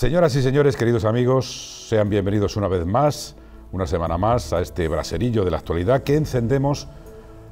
Señoras y señores, queridos amigos, sean bienvenidos una vez más, una semana más, a este braserillo de la actualidad que encendemos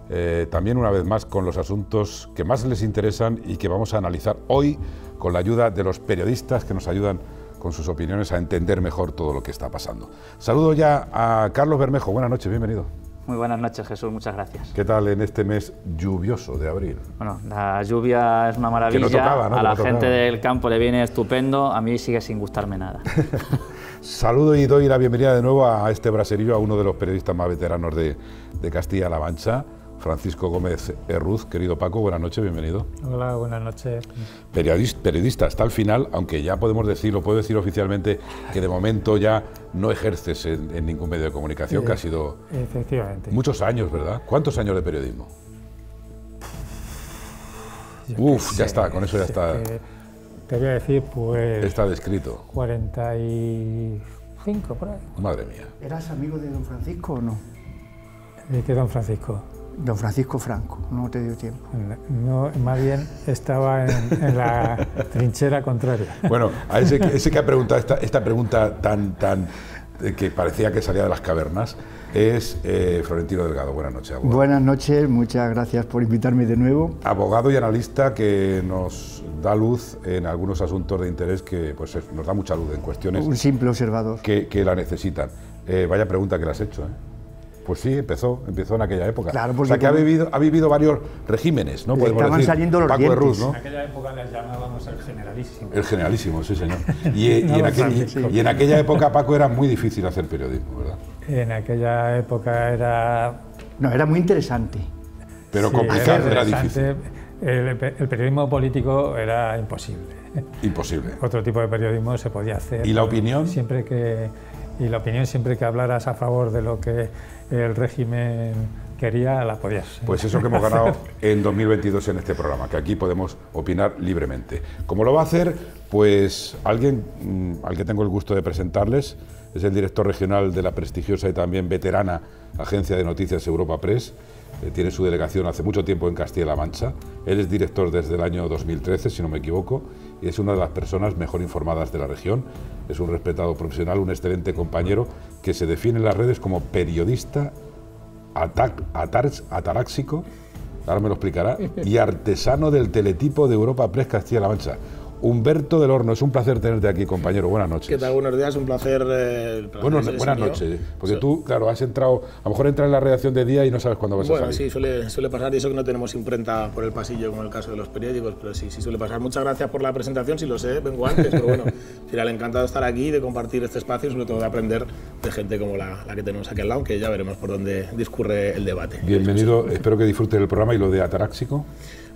eh, también una vez más con los asuntos que más les interesan y que vamos a analizar hoy con la ayuda de los periodistas que nos ayudan con sus opiniones a entender mejor todo lo que está pasando. Saludo ya a Carlos Bermejo, buenas noches, bienvenido. Muy buenas noches, Jesús, muchas gracias. ¿Qué tal en este mes lluvioso de abril? Bueno, la lluvia es una maravilla. A la gente del campo le viene estupendo, a mí sigue sin gustarme nada. Saludo y doy la bienvenida de nuevo a este braserillo, a uno de los periodistas más veteranos de, de Castilla-La Mancha. Francisco Gómez Herruz. Querido Paco, buenas noches, bienvenido. Hola, buenas noches. Periodista, hasta el final, aunque ya podemos decir, lo puedo decir oficialmente que de momento ya no ejerces en, ningún medio de comunicación, que ha sido efectivamente. muchos años, ¿verdad? ¿Cuántos años de periodismo? Uf, ya está, con eso ya está. te voy a decir, pues... Está descrito. 45, por ahí. Madre mía. ¿Eras amigo de don Francisco o no? ¿De qué don Francisco? Don Francisco Franco, no te dio tiempo. No, más bien estaba en, la trinchera contraria. Bueno, a ese, que ha preguntado esta, pregunta tan, tan eh, que parecía que salía de las cavernas es eh, Florentino Delgado. Buenas noches, Buenas noches, muchas gracias por invitarme de nuevo. Abogado y analista que nos da luz en algunos asuntos de interés que pues, nos da mucha luz en cuestiones. Un simple observador. Que, la necesitan. Eh, vaya pregunta que le has hecho. ¿eh? Pues sí, empezó, empezó en aquella época. o sea que ha vivido, ha vivido varios regímenes, ¿no? estaban saliendo los Paco dientes. En aquella época le llamábamos el generalísimo. El generalísimo, sí señor. Eh, y, en aquella época, Paco, era muy difícil hacer periodismo, ¿verdad? En aquella época era... No, era muy interesante. Pero complicado, era, difícil. El, periodismo político era imposible. Imposible. Otro tipo de periodismo se podía hacer. ¿Y la opinión? Siempre que, y la opinión siempre que hablaras a favor de lo que el régimen quería la podías. Pues eso que hemos ganado en 2022 en este programa, que aquí podemos opinar libremente. Como lo va a hacer, pues alguien mm, al que tengo el gusto de presentarles es el director regional de la prestigiosa y también veterana agencia de noticias Europa Press. Eh, tiene su delegación hace mucho tiempo en Castilla-La Mancha. Él es director desde el año 2013, si no me equivoco, y es una de las personas mejor informadas de la región es un respetado profesional, un excelente compañero que se define en las redes como periodista atac, ahora me lo explicará, y artesano del teletipo de Europa Press Castilla-La Mancha. Humberto del Horno, es un placer tenerte aquí, compañero. Buenas noches. ¿Qué tal? Buenos días, un placer. Eh, bueno, buenas noches, eh, porque tú, claro, has entrado, a lo mejor entras en la redacción de día y no sabes cuándo vas a salir. Bueno, sí, suele, pasar, y eso que no tenemos imprenta por el pasillo, como el caso de los periódicos, pero sí, sí suele pasar. Muchas gracias por la presentación, si lo sé, vengo antes, pero bueno, al final encantado de estar aquí, de compartir este espacio y sobre todo de aprender de gente como la, que tenemos aquí al lado, que ya veremos por dónde discurre el debate. Bienvenido, espero que disfrutes del programa y lo de Ataráxico.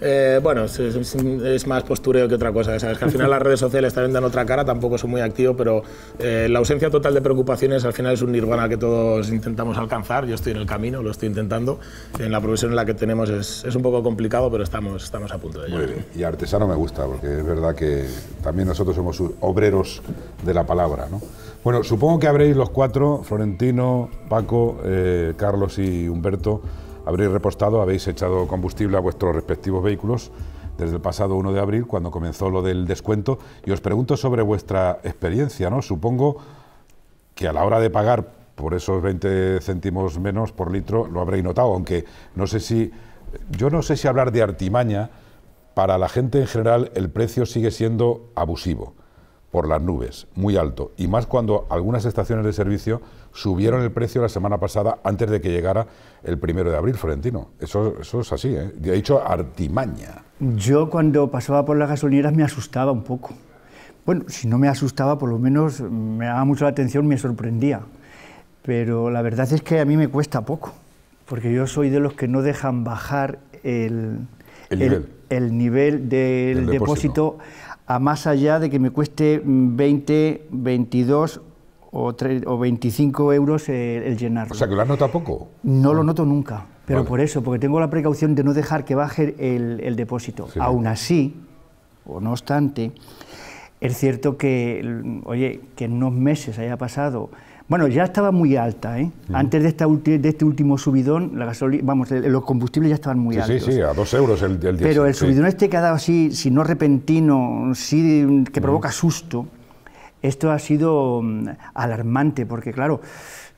Eh, bueno, es, más postureo que otra cosa. ¿sabes? Que al final las redes sociales también dan otra cara, tampoco soy muy activo, pero eh, la ausencia total de preocupaciones al final es un nirvana que todos intentamos alcanzar. Yo estoy en el camino, lo estoy intentando. En la profesión en la que tenemos es, un poco complicado, pero estamos, estamos a punto de llegar. Y artesano me gusta, porque es verdad que también nosotros somos obreros de la palabra. ¿no? Bueno, supongo que habréis los cuatro, Florentino, Paco, eh, Carlos y Humberto, habréis repostado, habéis echado combustible a vuestros respectivos vehículos desde el pasado 1 de abril, cuando comenzó lo del descuento, y os pregunto sobre vuestra experiencia, ¿no? Supongo que a la hora de pagar por esos 20 céntimos menos por litro lo habréis notado, aunque no sé si... Yo no sé si hablar de artimaña, para la gente en general el precio sigue siendo abusivo, por las nubes, muy alto, y más cuando algunas estaciones de servicio subieron el precio la semana pasada antes de que llegara el primero de abril, Florentino. Eso, eso es así, ¿eh? He dicho artimaña. Yo cuando pasaba por las gasolineras me asustaba un poco. Bueno, si no me asustaba, por lo menos me daba mucho la atención, me sorprendía. Pero la verdad es que a mí me cuesta poco, porque yo soy de los que no dejan bajar el, el, nivel. del depósito. depósito a más allá de que me cueste 20, 22 o, 25 euros eh, el llenarlo. O sea, que lo has notado poco. No lo noto nunca, pero por eso, porque tengo la precaución de no dejar que baje el, depósito. Aún así, o no obstante, es cierto que, oye, que en unos meses haya pasado... Bueno, ya estaba muy alta, ¿eh? Antes de, esta de este último subidón, la los combustibles ya estaban muy altos. Sí, sí, a dos euros el, el Pero el subidón este que ha dado así, si no repentino, sí que provoca susto, esto ha sido mm, alarmante porque, claro,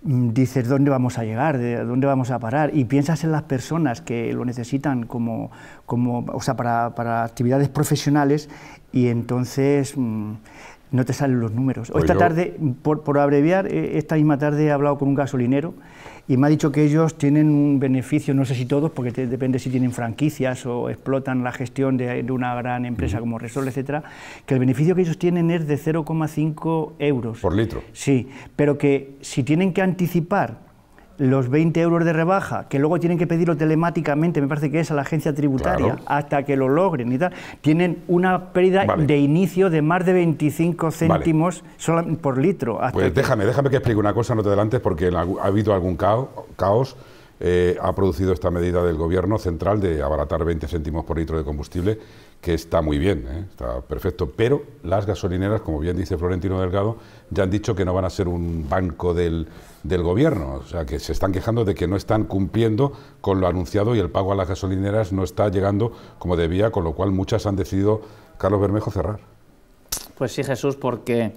mm, dices dónde vamos a llegar, de dónde vamos a parar, y piensas en las personas que lo necesitan como, como o sea, para, actividades profesionales y entonces mm, no te salen los números. Pues esta tarde, por, por abreviar, eh, esta misma tarde he hablado con un gasolinero y me ha dicho que ellos tienen un beneficio, no sé si todos, porque depende si tienen franquicias o explotan la gestión de, una gran empresa como Resol, etcétera, que el beneficio que ellos tienen es de 0,5 euros. Por litro. Sí, pero que si tienen que anticipar los 20 euros de rebaja, que luego tienen que pedirlo telemáticamente, me parece que es a la agencia tributaria, hasta que lo logren y tal, tienen una pérdida de inicio de más de 25 céntimos por litro. pues déjame, déjame que explique una cosa, no te adelantes, porque ha habido algún caos eh, ha producido esta medida del Gobierno central de abaratar 20 céntimos por litro de combustible, que está muy bien, ¿eh? está perfecto, pero las gasolineras, como bien dice Florentino Delgado, ya han dicho que no van a ser un banco del, Gobierno, o sea, que se están quejando de que no están cumpliendo con lo anunciado y el pago a las gasolineras no está llegando como debía, con lo cual muchas han decidido, Carlos Bermejo, cerrar. Pues sí, Jesús, porque...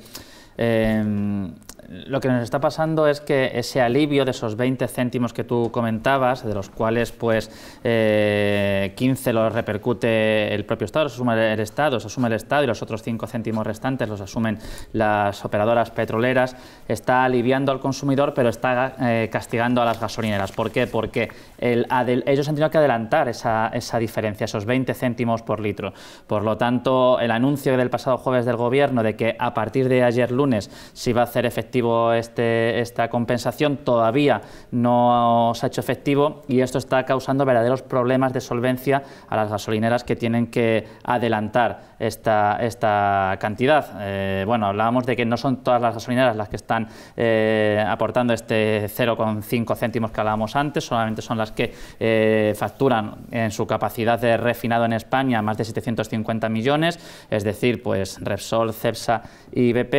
Eh, lo que nos está pasando es que ese alivio de esos 20 céntimos que tú comentabas, de los cuales pues 15 eh, los repercute el propio Estado, los asume el Estado, los asume el Estado y los otros 5 céntimos restantes los asumen las operadoras petroleras, está aliviando al consumidor pero está eh, castigando a las gasolineras. ¿Por qué? Porque ellos han tenido que adelantar esa, diferencia, esos 20 céntimos por litro. Por lo tanto, el anuncio del pasado jueves del Gobierno de que a partir de ayer lunes se iba a hacer efectivo este, esta compensación todavía no se ha hecho efectivo y esto está causando verdaderos problemas de solvencia a las gasolineras que tienen que adelantar esta, esta cantidad. Eh, bueno, hablábamos de que no son todas las gasolineras las que están eh, aportando este 0,5 céntimos que hablábamos antes, solamente son las que eh, facturan en su capacidad de refinado en España más de 750 millones, es decir, pues Repsol, Cepsa y BP.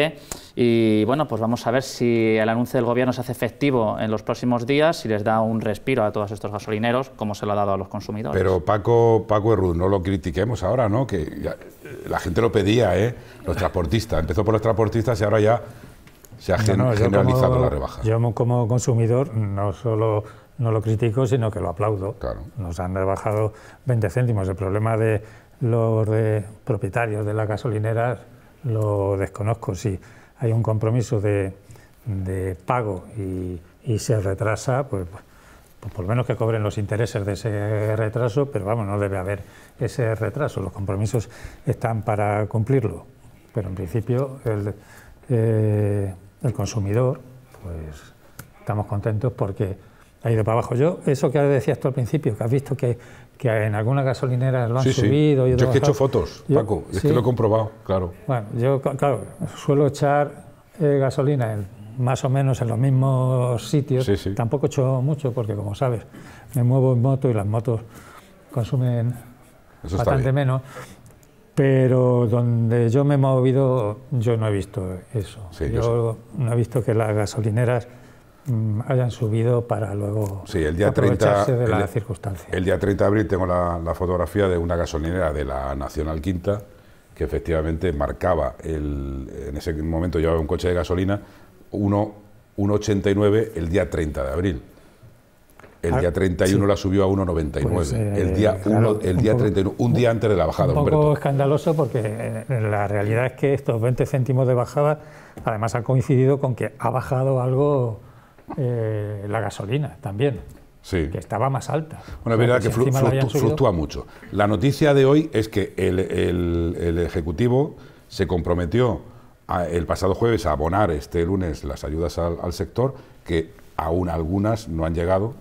Y bueno, pues vamos a ver si el anuncio del gobierno se hace efectivo en los próximos días, si les da un respiro a todos estos gasolineros, como se lo ha dado a los consumidores. Pero Paco, Paco no lo critiquemos ahora, ¿no? Que la gente lo pedía, ¿eh? Los transportistas. Empezó por los transportistas y ahora ya se ha generalizado la rebaja. Yo como consumidor no solo no lo critico, sino que lo aplaudo. Nos han rebajado 20 céntimos. El problema de los propietarios de la gasolinera lo desconozco. Si hay un compromiso de, pago y, se retrasa, pues, pues, pues, por lo menos que cobren los intereses de ese retraso, pero vamos, no debe haber ese retraso. Los compromisos están para cumplirlo. Pero en principio el, eh, el consumidor, pues estamos contentos porque ha ido para abajo. Yo, eso que decías tú al principio, que has visto que, que en algunas gasolineras lo han subido. Y yo es que he hecho fotos, Paco, es que lo he comprobado, claro. Bueno, yo, claro, suelo echar eh, gasolina más o menos en los mismos sitios. Tampoco echo mucho, porque como sabes, me muevo en moto y las motos consumen bastante menos. Pero donde yo me he movido, yo no he visto eso. yo, yo no he visto que las gasolineras Mm, hayan subido para luego sí, el día 30, de la el, circunstancia. El día 30 de abril tengo la, fotografía de una gasolinera de la Nacional Quinta que efectivamente marcaba, el, en ese momento llevaba un coche de gasolina, 1,89 el día 30 de abril. El ah, día 31 la subió a 1,99. Pues, eh, el día, 1 el día 31, un día antes de la bajada. Un poco escandaloso porque eh, la realidad es que estos 20 céntimos de bajada además ha coincidido con que ha bajado algo eh, la gasolina también. Sí. que estaba más alta. Una verdad que, fluctúa mucho. La noticia de hoy es que el, Ejecutivo se comprometió el pasado jueves a abonar este lunes las ayudas al, sector, que aún algunas no han llegado,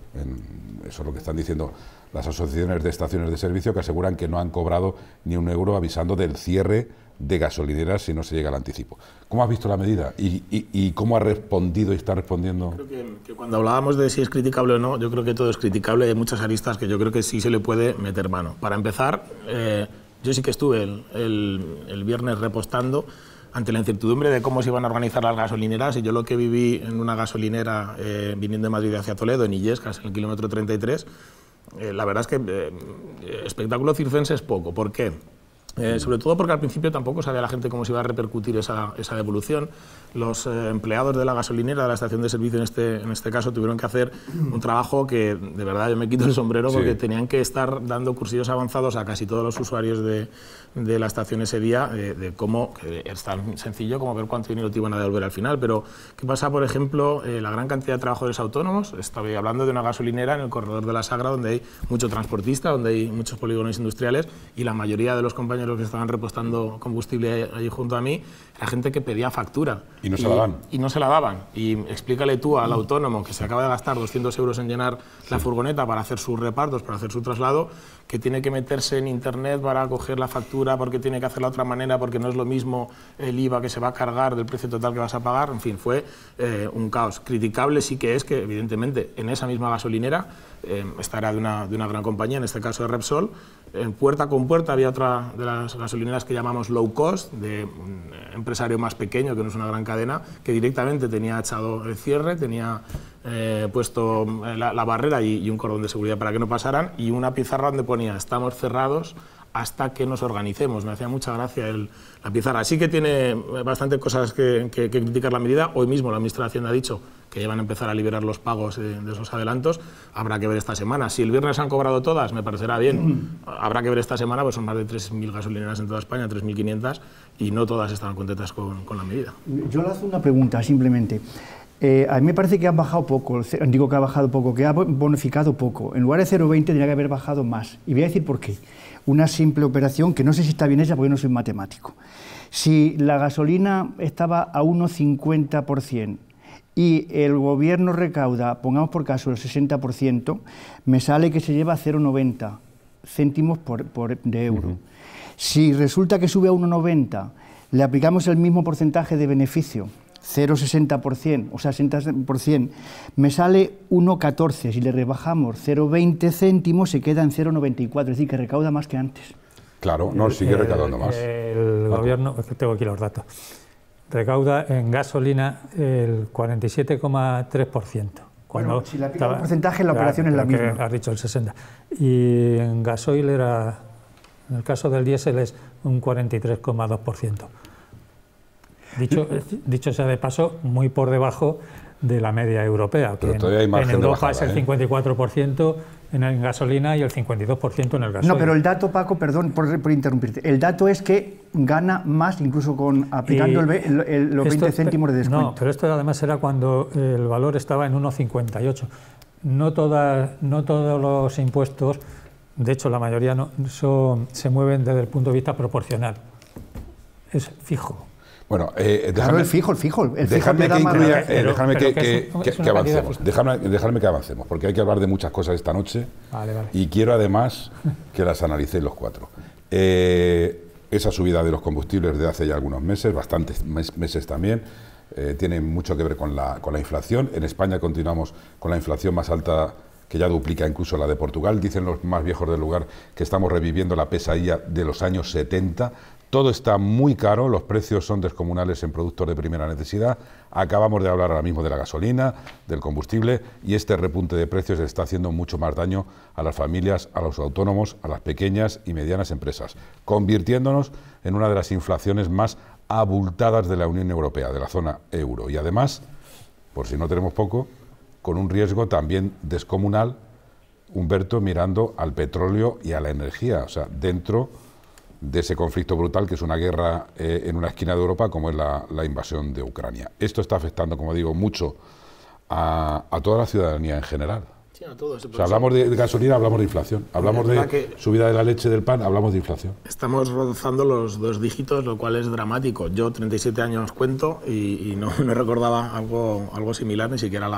eso es lo que están diciendo las asociaciones de estaciones de servicio, que aseguran que no han cobrado ni un euro avisando del cierre de gasolineras si no se llega al anticipo. ¿Cómo has visto la medida y, cómo ha respondido y está respondiendo? Creo que, cuando hablábamos de si es criticable o no, yo creo que todo es criticable. Hay muchas aristas que yo creo que sí se le puede meter mano. Para empezar, eh, yo sí que estuve el, viernes repostando ante la incertidumbre de cómo se iban a organizar las gasolineras. Y yo lo que viví en una gasolinera eh, viniendo de Madrid hacia Toledo, en Illescas, en el kilómetro 33, eh, la verdad es que espectáculo circense es poco. ¿Por qué? Eh, sobre todo porque al principio tampoco sabía la gente cómo se iba a repercutir esa, devolución. Los eh, empleados de la gasolinera, de la estación de servicio en este, en este caso, tuvieron que hacer un trabajo que de verdad yo me quito el sombrero porque tenían que estar dando cursillos avanzados a casi todos los usuarios de, la estación ese día de, cómo, es tan sencillo como ver cuánto dinero te iban a devolver al final, pero ¿qué pasa, por ejemplo, eh, la gran cantidad de trabajadores autónomos? Estaba hablando de una gasolinera en el corredor de la Sagra donde hay mucho transportista, donde hay muchos polígonos industriales y la mayoría de los compañeros que estaban repostando combustible allí junto a mí, era gente que pedía factura. Y no se la daban. Y no se la daban. Y explícale tú al mm. autónomo que se acaba de gastar 200 euros en llenar la furgoneta para hacer sus repartos, para hacer su traslado, que tiene que meterse en internet para coger la factura, porque tiene que hacerla de otra manera, porque no es lo mismo el IVA que se va a cargar del precio total que vas a pagar. En fin, fue eh, un caos. Criticable sí que es que, evidentemente, en esa misma gasolinera Em, esta era de una, gran compañía, en este caso de Repsol. en puerta con puerta había otra de las gasolineras que llamamos low cost, de un empresario más pequeño, que no es una gran cadena, que directamente tenía echado el cierre, tenía eh, puesto eh, la, barrera y, y, un cordón de seguridad para que no pasaran, y una pizarra donde ponía, estamos cerrados hasta que nos organicemos. Me hacía mucha gracia el, la pizarra. Así que tiene bastante cosas que, criticar la medida. Hoy mismo la Administración ha dicho que ya van a empezar a liberar los pagos de, esos adelantos. Habrá que ver esta semana. Si el viernes han cobrado todas, me parecerá bien. Mm. Habrá que ver esta semana, pues son más de 3.000 gasolineras en toda España, 3.500, y no todas están contentas con, la medida. Yo le hago una pregunta, simplemente. Eh, a mí me parece que han bajado poco, digo que ha bajado poco, que ha bonificado poco. En lugar de 0,20 tendría que haber bajado más. Y voy a decir por qué una simple operación que no sé si está bien hecha porque no soy matemático. Si la gasolina estaba a 1,50% y el gobierno recauda, pongamos por caso, el 60%, me sale que se lleva 0,90 céntimos por, de euro. Si resulta que sube a 1,90, le aplicamos el mismo porcentaje de beneficio 0,60%, o sea, 60%, me sale 1,14. Si le rebajamos 0,20 céntimos, se queda en 0,94, es decir, que recauda más que antes. Claro, no, sigue recaudando más. El gobierno, tengo aquí los datos, recauda en gasolina el 47,3%. bueno, si la el porcentaje, la, la operación es la misma. Has dicho el 60. Y en gasoil era, en el caso del diésel es un 43,2%. Dicho, dicho sea de paso, muy por debajo de la media europea. Pero todavía en, hay es el 54% ¿eh? en, el gasolina y el 52% en el gasolina. No, pero el dato, Paco, perdón por, interrumpirte, el dato es que gana más incluso con aplicando los 20 céntimos de descuento. No, pero esto además era cuando el valor estaba en 1,58. No, no todos los impuestos, de hecho la mayoría no, son, se mueven desde el punto de vista proporcional. Es fijo. Bueno, eh, eh fijo, el fijo, eh, que que, avancemos, que avancemos, porque hay que hablar de muchas cosas esta noche y quiero además que las analicéis los cuatro. Eh, esa subida de los combustibles de hace ya algunos meses, bastantes meses también, tiene mucho que ver con la, con la inflación. En España continuamos con la inflación más alta que ya duplica incluso la de Portugal. Dicen los más viejos del lugar que estamos reviviendo la pesadilla de los años 70, todo está muy caro, los precios son descomunales en productos de primera necesidad. Acabamos de hablar ahora mismo de la gasolina, del combustible y este repunte de precios está haciendo mucho más daño a las familias, a los autónomos, a las pequeñas y medianas empresas, convirtiéndonos en una de las inflaciones más abultadas de la Unión Europea, de la zona euro. Y además, por si no tenemos poco, con un riesgo también descomunal, Humberto mirando al petróleo y a la energía, o sea, dentro de ese conflicto brutal que es una guerra eh, en una esquina de Europa como es la, invasión de Ucrania. Esto está afectando, como digo, mucho a toda la ciudadanía en general. Si pues hablamos de, gasolina, hablamos de inflación. Hablamos de subida de la leche del pan, hablamos de inflación. Estamos rozando los dos dígitos, lo cual es dramático. Yo 37 años cuento y, no, me recordaba algo, algo similar, ni siquiera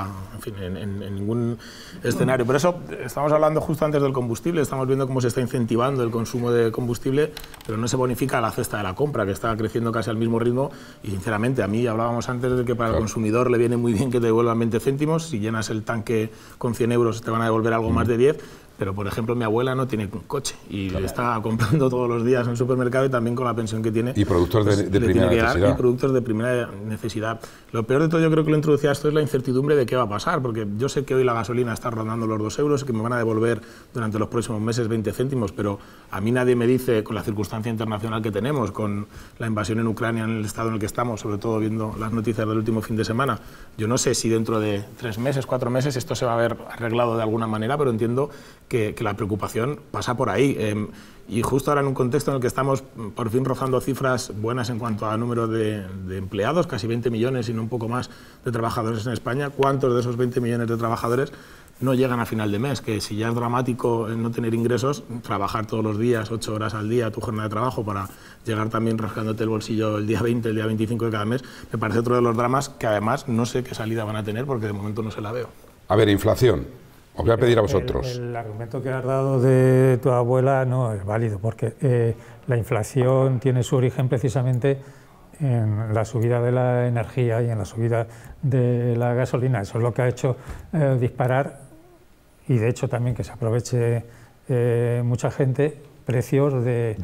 en, ningún escenario. Por eso estamos hablando justo antes del combustible, estamos viendo cómo se está incentivando el consumo de combustible, pero no se bonifica la cesta de la compra, que está creciendo casi al mismo ritmo. Y sinceramente, a mí hablábamos antes de que para el consumidor le viene muy bien que te devuelvan 20 céntimos si llenas el tanque con 100 euros se te van a devolver algo más de 10, pero, por ejemplo, mi abuela no tiene un coche y está comprando todos los días en el supermercado y también con la pensión que tiene. Y productos de, pues, primera necesidad. Y productos de primera necesidad. Lo peor de todo, yo creo que lo introducía esto es la incertidumbre de qué va a pasar, porque yo sé que hoy la gasolina está rondando los dos euros y que me van a devolver durante los próximos meses 20 céntimos, pero a mí nadie me dice, con la circunstancia internacional que tenemos, con la invasión en Ucrania, en el estado en el que estamos, sobre todo viendo las noticias del último fin de semana, yo no sé si dentro de tres meses, cuatro meses, esto se va a ver arreglado de alguna manera, pero entiendo que, la preocupación pasa por ahí. Em, y justo ahora en un contexto en el que estamos mm, por fin rozando cifras buenas en cuanto a número de, empleados, casi 20 millones y no un poco más de trabajadores en España, ¿cuántos de esos 20 millones de trabajadores no llegan a final de mes, que si ya es dramático eh, no tener ingresos, trabajar todos los días, 8 horas al día, tu jornada de trabajo, para llegar también rascándote el bolsillo el día 20, el día 25 de cada mes, me parece otro de los dramas que además no sé qué salida van a tener porque de momento no se la veo. A ver, inflación. Os voy a pedir a vosotros. El, argumento que has dado de tu abuela no es válido, porque eh, la inflación tiene su origen precisamente en la subida de la energía y en la subida de la gasolina. Eso es lo que ha hecho eh, disparar y de hecho también que se aproveche eh, mucha gente precios del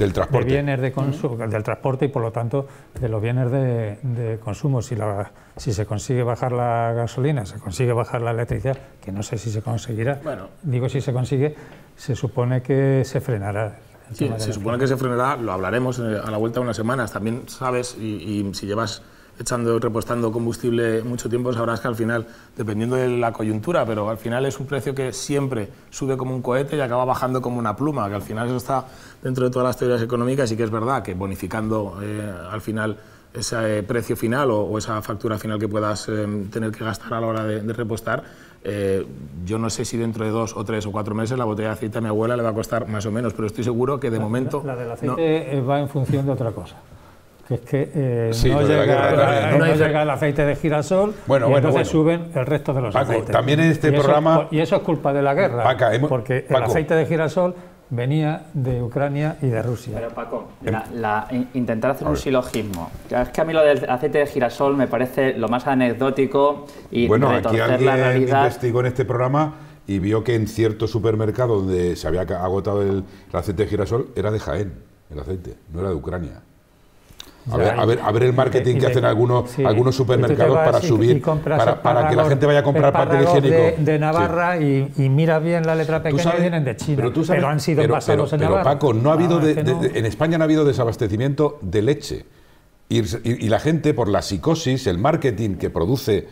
bienes de consumo, del transporte y por lo tanto de los bienes de, de consumo. Si, la, si se consigue bajar la gasolina, se consigue bajar la electricidad, que no sé si se conseguirá. Bueno. Digo, si se consigue, se supone que se frenará Sí, se supone que se frenará, lo hablaremos eh, a la vuelta de unas semanas. También sabes, y si llevas echando, repostando combustible mucho tiempo, sabrás que al final, dependiendo de la coyuntura, pero al final es un precio que siempre sube como un cohete y acaba bajando como una pluma, que al final eso está dentro de todas las teorías económicas y que es verdad que bonificando eh, al final ese eh, precio final o, esa factura final que puedas eh, tener que gastar a la hora de, repostar, yo no sé si dentro de dos o tres o cuatro meses la botella de aceite a mi abuela le va a costar más o menos, pero estoy seguro que de momento... La, del aceite va en función de otra cosa que es que eh, no, llega, el aceite de girasol entonces suben el resto de los Paco, También en este programa y eso es culpa de la guerra, porque el aceite de girasol venía de Ucrania y de Rusia. Pero Paco, em. la, intentar hacer un silogismo. Es que a mí lo del aceite de girasol me parece lo más anecdótico y bueno, aquí alguien investigó en este programa y vio que en cierto supermercado donde se había agotado el aceite de girasol era de Jaén, el aceite, no era de Ucrania. A ver, el marketing que hacen algunos, algunos supermercados para subir, para, que la gente vaya a comprar papel higiénico. De, de Navarra y, mira bien la letra pequeña que vienen de China, pero, han sido en Navarra. Paco, no ha habido ah, en España no ha habido desabastecimiento de leche. Y, la gente, por la psicosis, el marketing que produce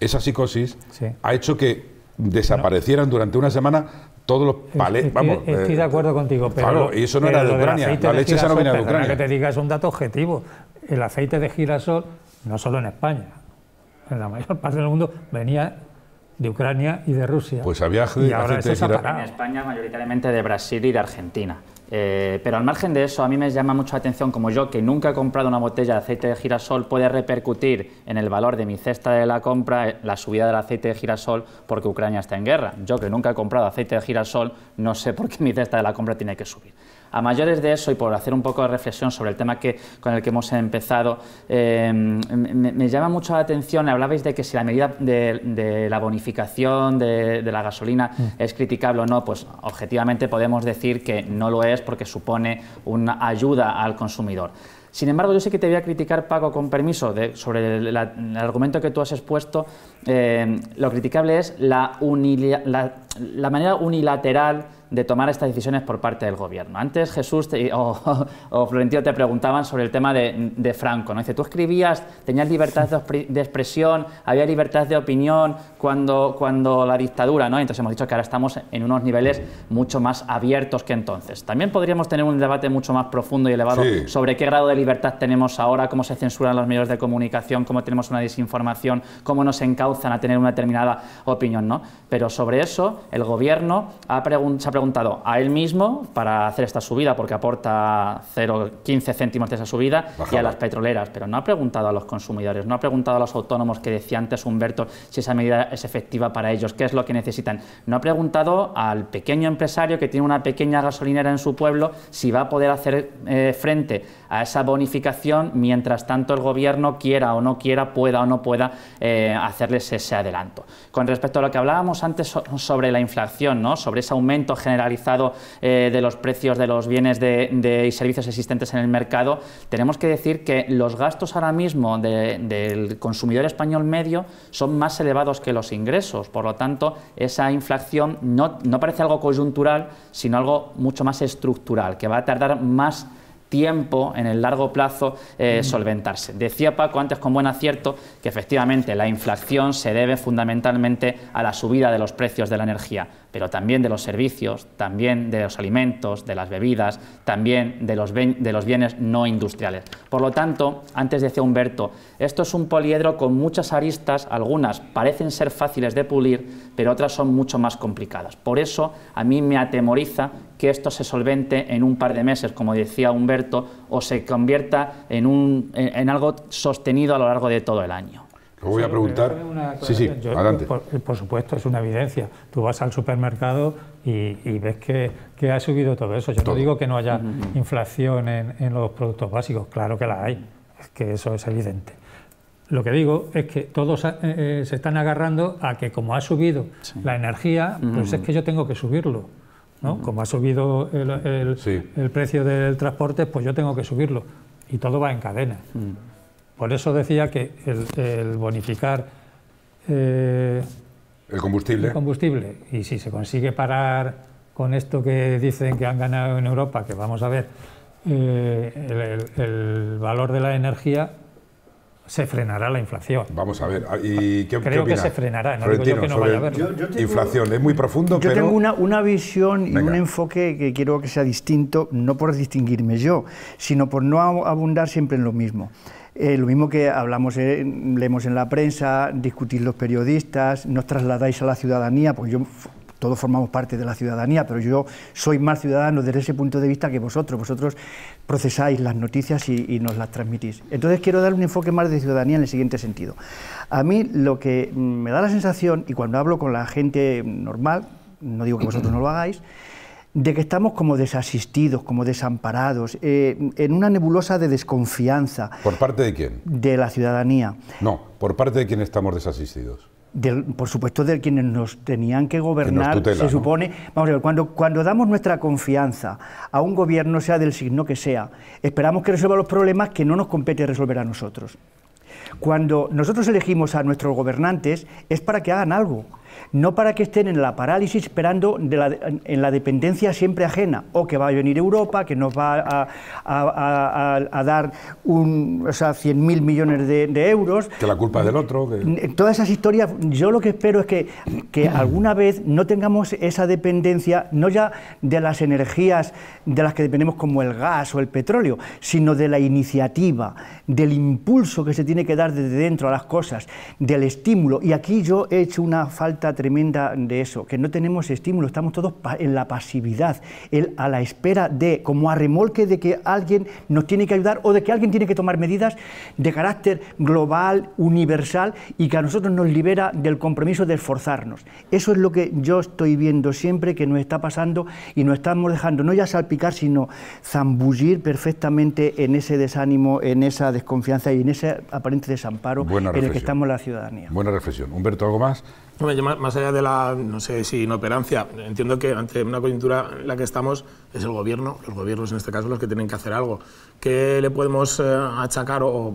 esa psicosis, ha hecho que desaparecieran durante una semana todos los Vamos, estoy eh, de acuerdo contigo, pero. Claro, y eso no era de Ucrania. La leche esa no venía de Ucrania. que te diga es un dato objetivo. El aceite de girasol, no solo en España, en la mayor parte del mundo, venía de Ucrania y de Rusia. Pues había y ahora En España, mayoritariamente de Brasil y de Argentina. Eh, pero al margen de eso, a mí me llama mucho la atención, como yo que nunca he comprado una botella de aceite de girasol, puede repercutir en el valor de mi cesta de la compra eh, la subida del aceite de girasol porque Ucrania está en guerra. Yo que nunca he comprado aceite de girasol, no sé por qué mi cesta de la compra tiene que subir. A mayores de eso, y por hacer un poco de reflexión sobre el tema que, con el que hemos empezado, eh, me, llama mucho la atención, hablabais de que si la medida de, la bonificación de, la gasolina mm. es criticable o no, pues objetivamente podemos decir que no lo es porque supone una ayuda al consumidor. Sin embargo, yo sé que te voy a criticar, Paco, con permiso, sobre el, argumento que tú has expuesto. Eh, lo criticable es la manera unilateral de tomar estas decisiones por parte del gobierno. Antes Jesús o, Florentino te preguntaban sobre el tema de, Franco. ¿no? Dice, tú escribías, tenías libertad de, expresión, había libertad de opinión cuando, cuando la dictadura, ¿no? Entonces hemos dicho que ahora estamos en unos niveles mucho más abiertos que entonces. También podríamos tener un debate mucho más profundo y elevado sobre qué grado de libertad tenemos ahora, cómo se censuran los medios de comunicación, cómo tenemos una desinformación, cómo nos encauzan a tener una determinada opinión, ¿no? Pero sobre eso el gobierno ha preguntado preguntado a él mismo para hacer esta subida, porque aporta 0,15 céntimos de esa subida, y a las petroleras, pero no ha preguntado a los consumidores, no ha preguntado a los autónomos que decía antes Humberto si esa medida es efectiva para ellos, qué es lo que necesitan. No ha preguntado al pequeño empresario que tiene una pequeña gasolinera en su pueblo si va a poder hacer eh, frente a esa bonificación mientras tanto el gobierno quiera o no quiera, pueda o no pueda eh, hacerles ese adelanto. Con respecto a lo que hablábamos antes sobre la inflación, ¿no? sobre ese aumento generalizado eh, de los precios de los bienes y servicios existentes en el mercado, tenemos que decir que los gastos ahora mismo del consumidor español medio son más elevados que los ingresos, por lo tanto esa inflación no, no parece algo coyuntural, sino algo mucho más estructural, que va a tardar más tiempo, en el largo plazo, eh, mm. solventarse. Decía Paco antes con buen acierto que efectivamente la inflación se debe fundamentalmente a la subida de los precios de la energía, pero también de los servicios, también de los alimentos, de las bebidas, también de los, de los bienes no industriales. Por lo tanto, antes decía Humberto, esto es un poliedro con muchas aristas, algunas parecen ser fáciles de pulir, pero otras son mucho más complicadas. Por eso a mí me atemoriza que esto se solvente en un par de meses, como decía Humberto, o se convierta en, un, en, algo sostenido a lo largo de todo el año. Lo voy a preguntar. Sí, sí, eh, Por, supuesto, es una evidencia. Tú vas al supermercado y, ves que, ha subido todo eso. Yo no digo que no haya inflación en, los productos básicos, claro que la hay, es que eso es evidente. Lo que digo es que todos eh, eh, se están agarrando a que como ha subido la energía, pues es que yo tengo que subirlo. ¿no? Como ha subido el, el, precio del transporte, pues yo tengo que subirlo. Y todo va en cadena. Mm. Por eso decía que el, bonificar eh, el combustible. El combustible. Y si se consigue parar con esto que dicen que han ganado en Europa, que vamos a ver, eh, el, el valor de la energía se frenará la inflación. Vamos a ver, ah, Creo que se frenará, no digo que no vaya a inflación, es muy profundo, yo tengo una, una visión y un enfoque que quiero que sea distinto, no por distinguirme yo, sino por no abundar siempre en lo mismo. Eh, lo mismo que hablamos, leemos en la prensa, discutís los periodistas, nos trasladáis a la ciudadanía, pues yo todos formamos parte de la ciudadanía, pero yo soy más ciudadano desde ese punto de vista que vosotros. Vosotros procesáis las noticias y, nos las transmitís. Entonces quiero dar un enfoque más de ciudadanía en el siguiente sentido. A mí lo que mm, me da la sensación, y cuando hablo con la gente normal, no digo que vosotros no lo hagáis, de que estamos como desasistidos, como desamparados, eh, en una nebulosa de desconfianza. ¿Por parte de quién? De la ciudadanía. No, ¿por parte de quién estamos desasistidos? por supuesto, de quienes nos tenían que gobernar, se supone. Vamos a ver, cuando, cuando damos nuestra confianza a un gobierno, sea del signo que sea, esperamos que resuelva los problemas que no nos compete resolver a nosotros. Cuando nosotros elegimos a nuestros gobernantes es para que hagan algo, no para que estén en la parálisis esperando en la dependencia siempre ajena, o que va a venir Europa, que nos va a, dar un, o sea, 100.000 millones de, euros. Que la culpa es del otro. Todas esas historias, yo lo que espero es que, que mm. alguna vez no tengamos esa dependencia, no ya de las energías de las que dependemos como el gas o el petróleo, sino de la iniciativa, del impulso que se tiene que dar desde dentro a las cosas, del estímulo. Y aquí yo he hecho una falta tremenda de eso, que no tenemos estímulo, estamos todos en la pasividad, a la espera de, como a remolque de que alguien nos tiene que ayudar o de que alguien tiene que tomar medidas de carácter global, universal y que a nosotros nos libera del compromiso de esforzarnos. Eso es lo que yo estoy viendo siempre que nos está pasando y nos estamos dejando no ya salpicar, sino zambullir perfectamente en ese desánimo, en esa desconfianza y en ese aparente desamparo en el que estamos la ciudadanía. Buena reflexión. Humberto, ¿algo más? Más allá de la, no sé si inoperancia, entiendo que ante una coyuntura en la que estamos, es el gobierno, los gobiernos en este caso los que tienen que hacer algo. ¿Qué le podemos eh, achacar o,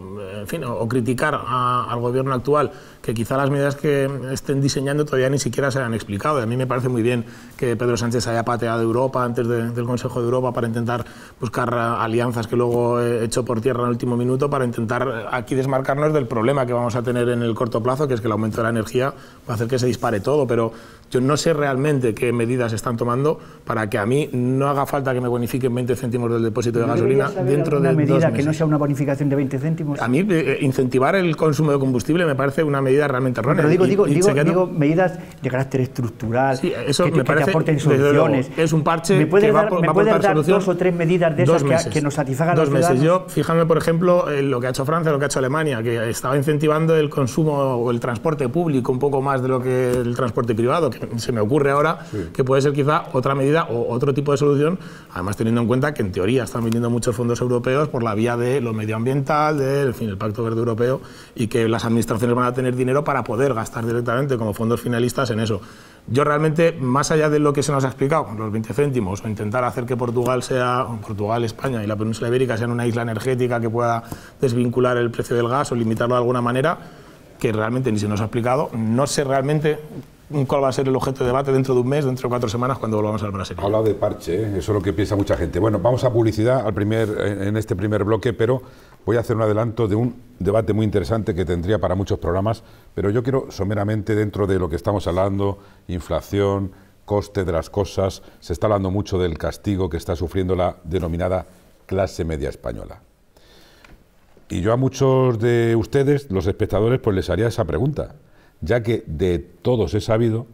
en o, criticar al gobierno actual? Que quizá las medidas que estén diseñando todavía ni siquiera se han explicado. a mí me parece muy bien que Pedro Sánchez haya pateado Europa antes del Consejo de Europa para intentar buscar eh, alianzas que luego he hecho por tierra en el último minuto para intentar eh, aquí desmarcarnos del problema que vamos a tener en el corto plazo, que es que el aumento de la energía va a hacer que se dispare todo. Pero yo no sé realmente qué medidas están tomando para que a mí no haga falta que me bonifiquen 20 céntimos del depósito de gasolina dentro de medida dos meses. que no sea una bonificación de 20 céntimos? A mí eh, eh, incentivar el consumo de combustible me parece una medida realmente errónea. Pero digo, digo, digo, medidas de carácter estructural, que, te aporten soluciones. es un parche ¿Me puedes dar, dos o tres medidas de esas que, nos satisfagan Dos los meses. Yo, fíjame, por ejemplo, en lo que ha hecho Francia, lo que ha hecho Alemania, que estaba incentivando el consumo o el transporte público un poco más de lo que el transporte privado, se me ocurre ahora que puede ser quizá otra medida o otro tipo de solución, además teniendo en cuenta que en teoría están viniendo muchos fondos europeos por la vía de lo medioambiental, del fin, Pacto Verde Europeo, y que las administraciones van a tener dinero para poder gastar directamente como fondos finalistas en eso. Yo realmente, más allá de lo que se nos ha explicado, los 20 céntimos, o intentar hacer que Portugal sea, Portugal, España y la península ibérica sean una isla energética que pueda desvincular el precio del gas o limitarlo de alguna manera, que realmente ni se nos ha explicado. No sé realmente cuál va a ser el objeto de debate dentro de un mes, dentro de cuatro semanas, cuando volvamos al Brasil. Habla de parche, ¿eh? eso es lo que piensa mucha gente. Bueno, vamos a publicidad al primer, en este primer bloque, pero voy a hacer un adelanto de un debate muy interesante que tendría para muchos programas, pero yo quiero someramente, dentro de lo que estamos hablando, inflación, coste de las cosas, se está hablando mucho del castigo que está sufriendo la denominada clase media española. Y yo a muchos de ustedes, los espectadores, pues les haría esa pregunta ya que de todos he sabido,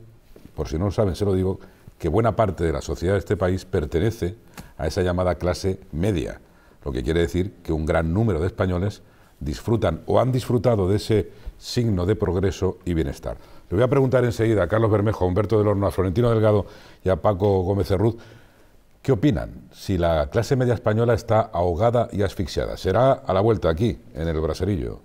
por si no lo saben, se lo digo, que buena parte de la sociedad de este país pertenece a esa llamada clase media, lo que quiere decir que un gran número de españoles disfrutan o han disfrutado de ese signo de progreso y bienestar. Le voy a preguntar enseguida a Carlos Bermejo, a Humberto del Horno, a Florentino Delgado y a Paco Gómez Ruth. qué opinan si la clase media española está ahogada y asfixiada. Será a la vuelta aquí, en el Braserillo.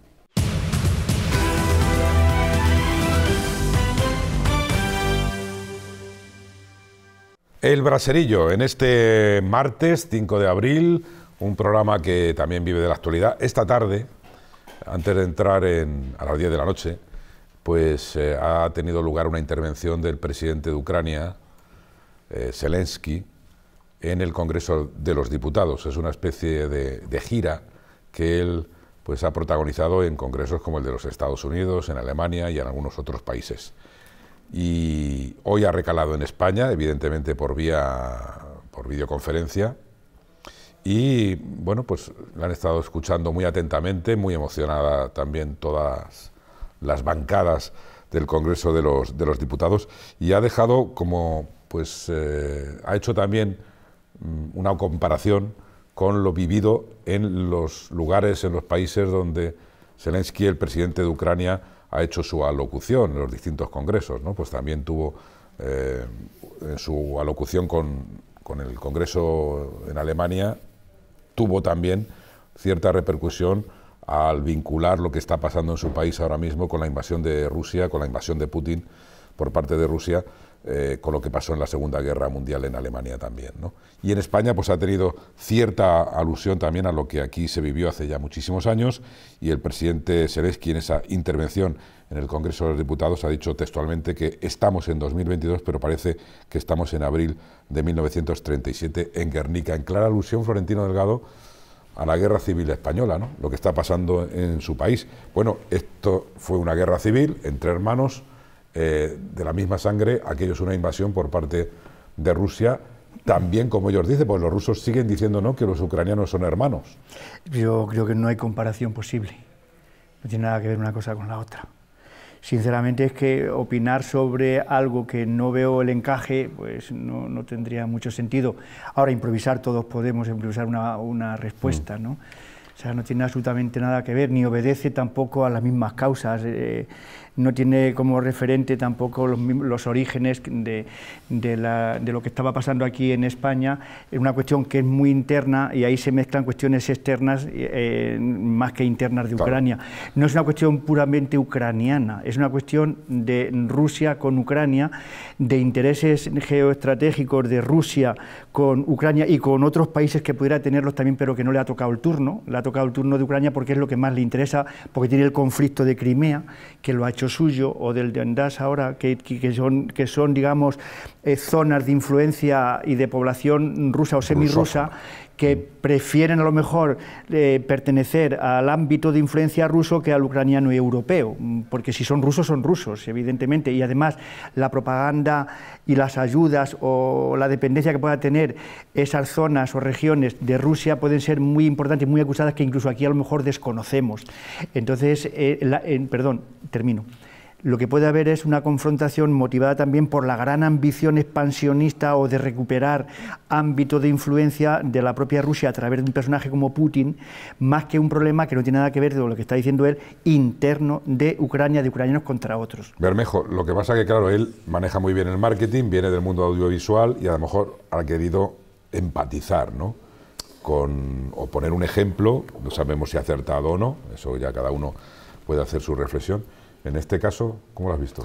El Braserillo, en este martes 5 de abril, un programa que también vive de la actualidad. Esta tarde, antes de entrar en, a las 10 de la noche, pues eh, ha tenido lugar una intervención del presidente de Ucrania, eh, Zelensky, en el Congreso de los Diputados. Es una especie de, de, gira que él pues, ha protagonizado en congresos como el de los Estados Unidos, en Alemania y en algunos otros países y hoy ha recalado en España, evidentemente por vía por videoconferencia y bueno, pues la han estado escuchando muy atentamente, muy emocionada también todas las bancadas del Congreso de los, de los Diputados y ha dejado como pues eh, ha hecho también mm, una comparación con lo vivido en los lugares, en los países donde Zelensky, el presidente de Ucrania, ha hecho su alocución en los distintos congresos, ¿no? pues también tuvo eh, en su alocución con, con, el Congreso en Alemania, tuvo también cierta repercusión al vincular lo que está pasando en su país ahora mismo con la invasión de Rusia, con la invasión de Putin por parte de Rusia eh, con lo que pasó en la Segunda Guerra Mundial en Alemania también. ¿no? Y en España pues, ha tenido cierta alusión también a lo que aquí se vivió hace ya muchísimos años y el presidente Zelensky en esa intervención en el Congreso de los Diputados ha dicho textualmente que estamos en 2022, pero parece que estamos en abril de 1937 en Guernica, en clara alusión, Florentino Delgado, a la guerra civil española, ¿no? lo que está pasando en su país. Bueno, esto fue una guerra civil entre hermanos eh, de la misma sangre, aquello es una invasión por parte de Rusia. También, como ellos dicen, pues los rusos siguen diciendo no, que los ucranianos son hermanos. Yo creo que no hay comparación posible. No tiene nada que ver una cosa con la otra. Sinceramente es que opinar sobre algo que no veo el encaje, pues no, tendría mucho sentido. Ahora, improvisar, todos podemos improvisar una, respuesta, mm. ¿no? O sea, no tiene absolutamente nada que ver, ni obedece tampoco a las mismas causas. Eh, no tiene como referente tampoco los, los orígenes de, lo que estaba pasando aquí en España, es una cuestión que es muy interna y ahí se mezclan cuestiones externas eh, eh, más que internas de Ucrania. No es una cuestión puramente ucraniana, es una cuestión de Rusia con Ucrania, de intereses geoestratégicos de Rusia con Ucrania y con otros países que pudiera tenerlos también, pero que no le ha tocado el turno, le ha tocado el turno de Ucrania porque es lo que más le interesa, porque tiene el conflicto de Crimea, que lo ha hecho suyo, o del de Andás ahora, que, que, son, que son, digamos, eh, zonas de influencia y de población rusa o semirrusa que prefieren a lo mejor eh, pertenecer al ámbito de influencia ruso que al ucraniano y europeo, mm, porque si son rusos son rusos, evidentemente, y además la propaganda y las ayudas o la dependencia que pueda tener esas zonas o regiones de Rusia pueden ser muy importantes, muy acusadas, que incluso aquí a lo mejor desconocemos. Entonces, eh, perdón, termino lo que puede haber es una confrontación motivada también por la gran ambición expansionista o de recuperar ámbito de influencia de la propia Rusia a través de un personaje como Putin, más que un problema que no tiene nada que ver con lo que está diciendo él, interno de Ucrania, de ucranianos contra otros. Bermejo, lo que pasa que, claro, él maneja muy bien el marketing, viene del mundo audiovisual y a lo mejor ha querido empatizar, ¿no? Con, o poner un ejemplo, no sabemos si ha acertado o no, eso ya cada uno puede hacer su reflexión en este caso, ¿cómo lo has visto?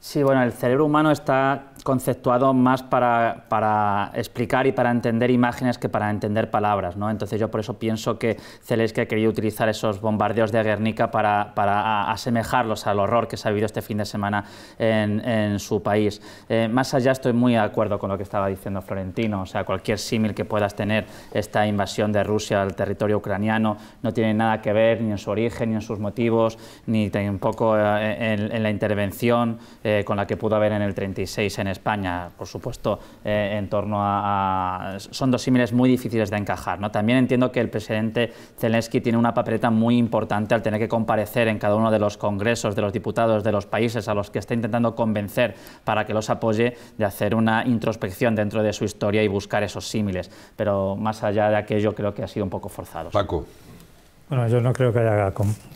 Sí, bueno, el cerebro humano está conceptuado más para, para, explicar y para entender imágenes que para entender palabras. ¿no? Entonces yo por eso pienso que Zelensky ha querido utilizar esos bombardeos de Guernica para, para asemejarlos al horror que se ha vivido este fin de semana en, en su país. Eh, más allá estoy muy de acuerdo con lo que estaba diciendo Florentino, o sea, cualquier símil que puedas tener esta invasión de Rusia al territorio ucraniano no tiene nada que ver ni en su origen, ni en sus motivos, ni tampoco eh, en, en la intervención eh, con la que pudo haber en el 36 en España España, por supuesto, eh, en torno a, Son dos símiles muy difíciles de encajar. ¿no? También entiendo que el presidente Zelensky tiene una papeleta muy importante al tener que comparecer en cada uno de los congresos de los diputados de los países a los que está intentando convencer para que los apoye de hacer una introspección dentro de su historia y buscar esos símiles. Pero más allá de aquello creo que ha sido un poco forzado. Paco. Bueno, yo no creo que haya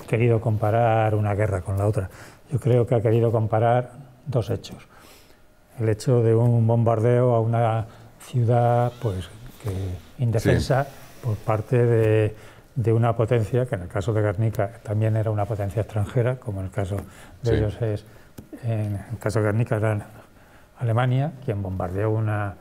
querido comparar una guerra con la otra. Yo creo que ha querido comparar dos hechos el hecho de un bombardeo a una ciudad pues, indefensa por parte de, una potencia, que en el caso de Guernica también era una potencia extranjera, como en el caso de ellos es, en el caso de Guernica era Alemania, quien bombardeó una,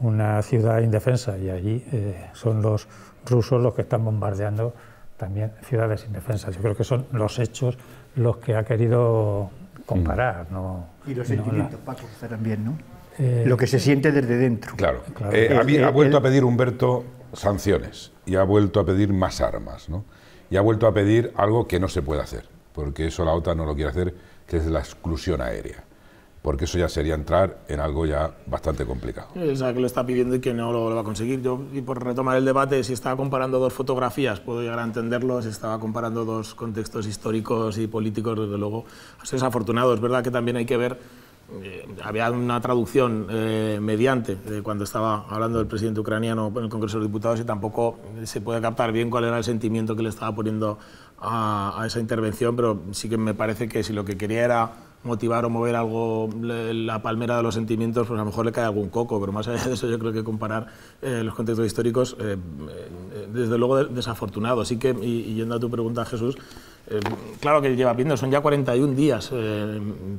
una ciudad indefensa y allí eh, son los rusos los que están bombardeando también ciudades indefensas. Yo creo que son los hechos los que ha querido comparar. Mm. No, y los sentimientos, Paco, también, ¿no? Eh, lo que se siente desde dentro. Claro. Eh, ha vuelto a pedir Humberto sanciones y ha vuelto a pedir más armas, ¿no? Y ha vuelto a pedir algo que no se puede hacer, porque eso la OTAN no lo quiere hacer, que es la exclusión aérea porque eso ya sería entrar en algo ya bastante complicado. O que lo está pidiendo y que no lo, va a conseguir. Yo, y por retomar el debate, si estaba comparando dos fotografías, puedo llegar a entenderlo, si estaba comparando dos contextos históricos y políticos, desde luego, es desafortunado. Es verdad que también hay que ver eh, había una traducción eh, mediante cuando estaba hablando del presidente ucraniano en el Congreso de Diputados y tampoco se puede captar bien cuál era el sentimiento que le estaba poniendo a, a esa intervención, pero sí que me parece que si lo que quería era motivar o mover algo la palmera de los sentimientos, pues a lo mejor le cae algún coco, pero más allá de eso yo creo que comparar eh, los contextos históricos, eh, eh, desde luego desafortunado. Así que, y, yendo a tu pregunta, Jesús, claro que lleva pidiendo, son ya 41 días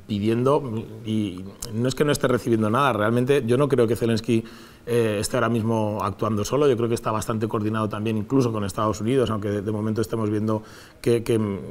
pidiendo y no es que no esté recibiendo nada, realmente yo no creo que Zelensky eh, está ahora mismo actuando solo, yo creo que está bastante coordinado también incluso con Estados Unidos, aunque de, momento estemos viendo que,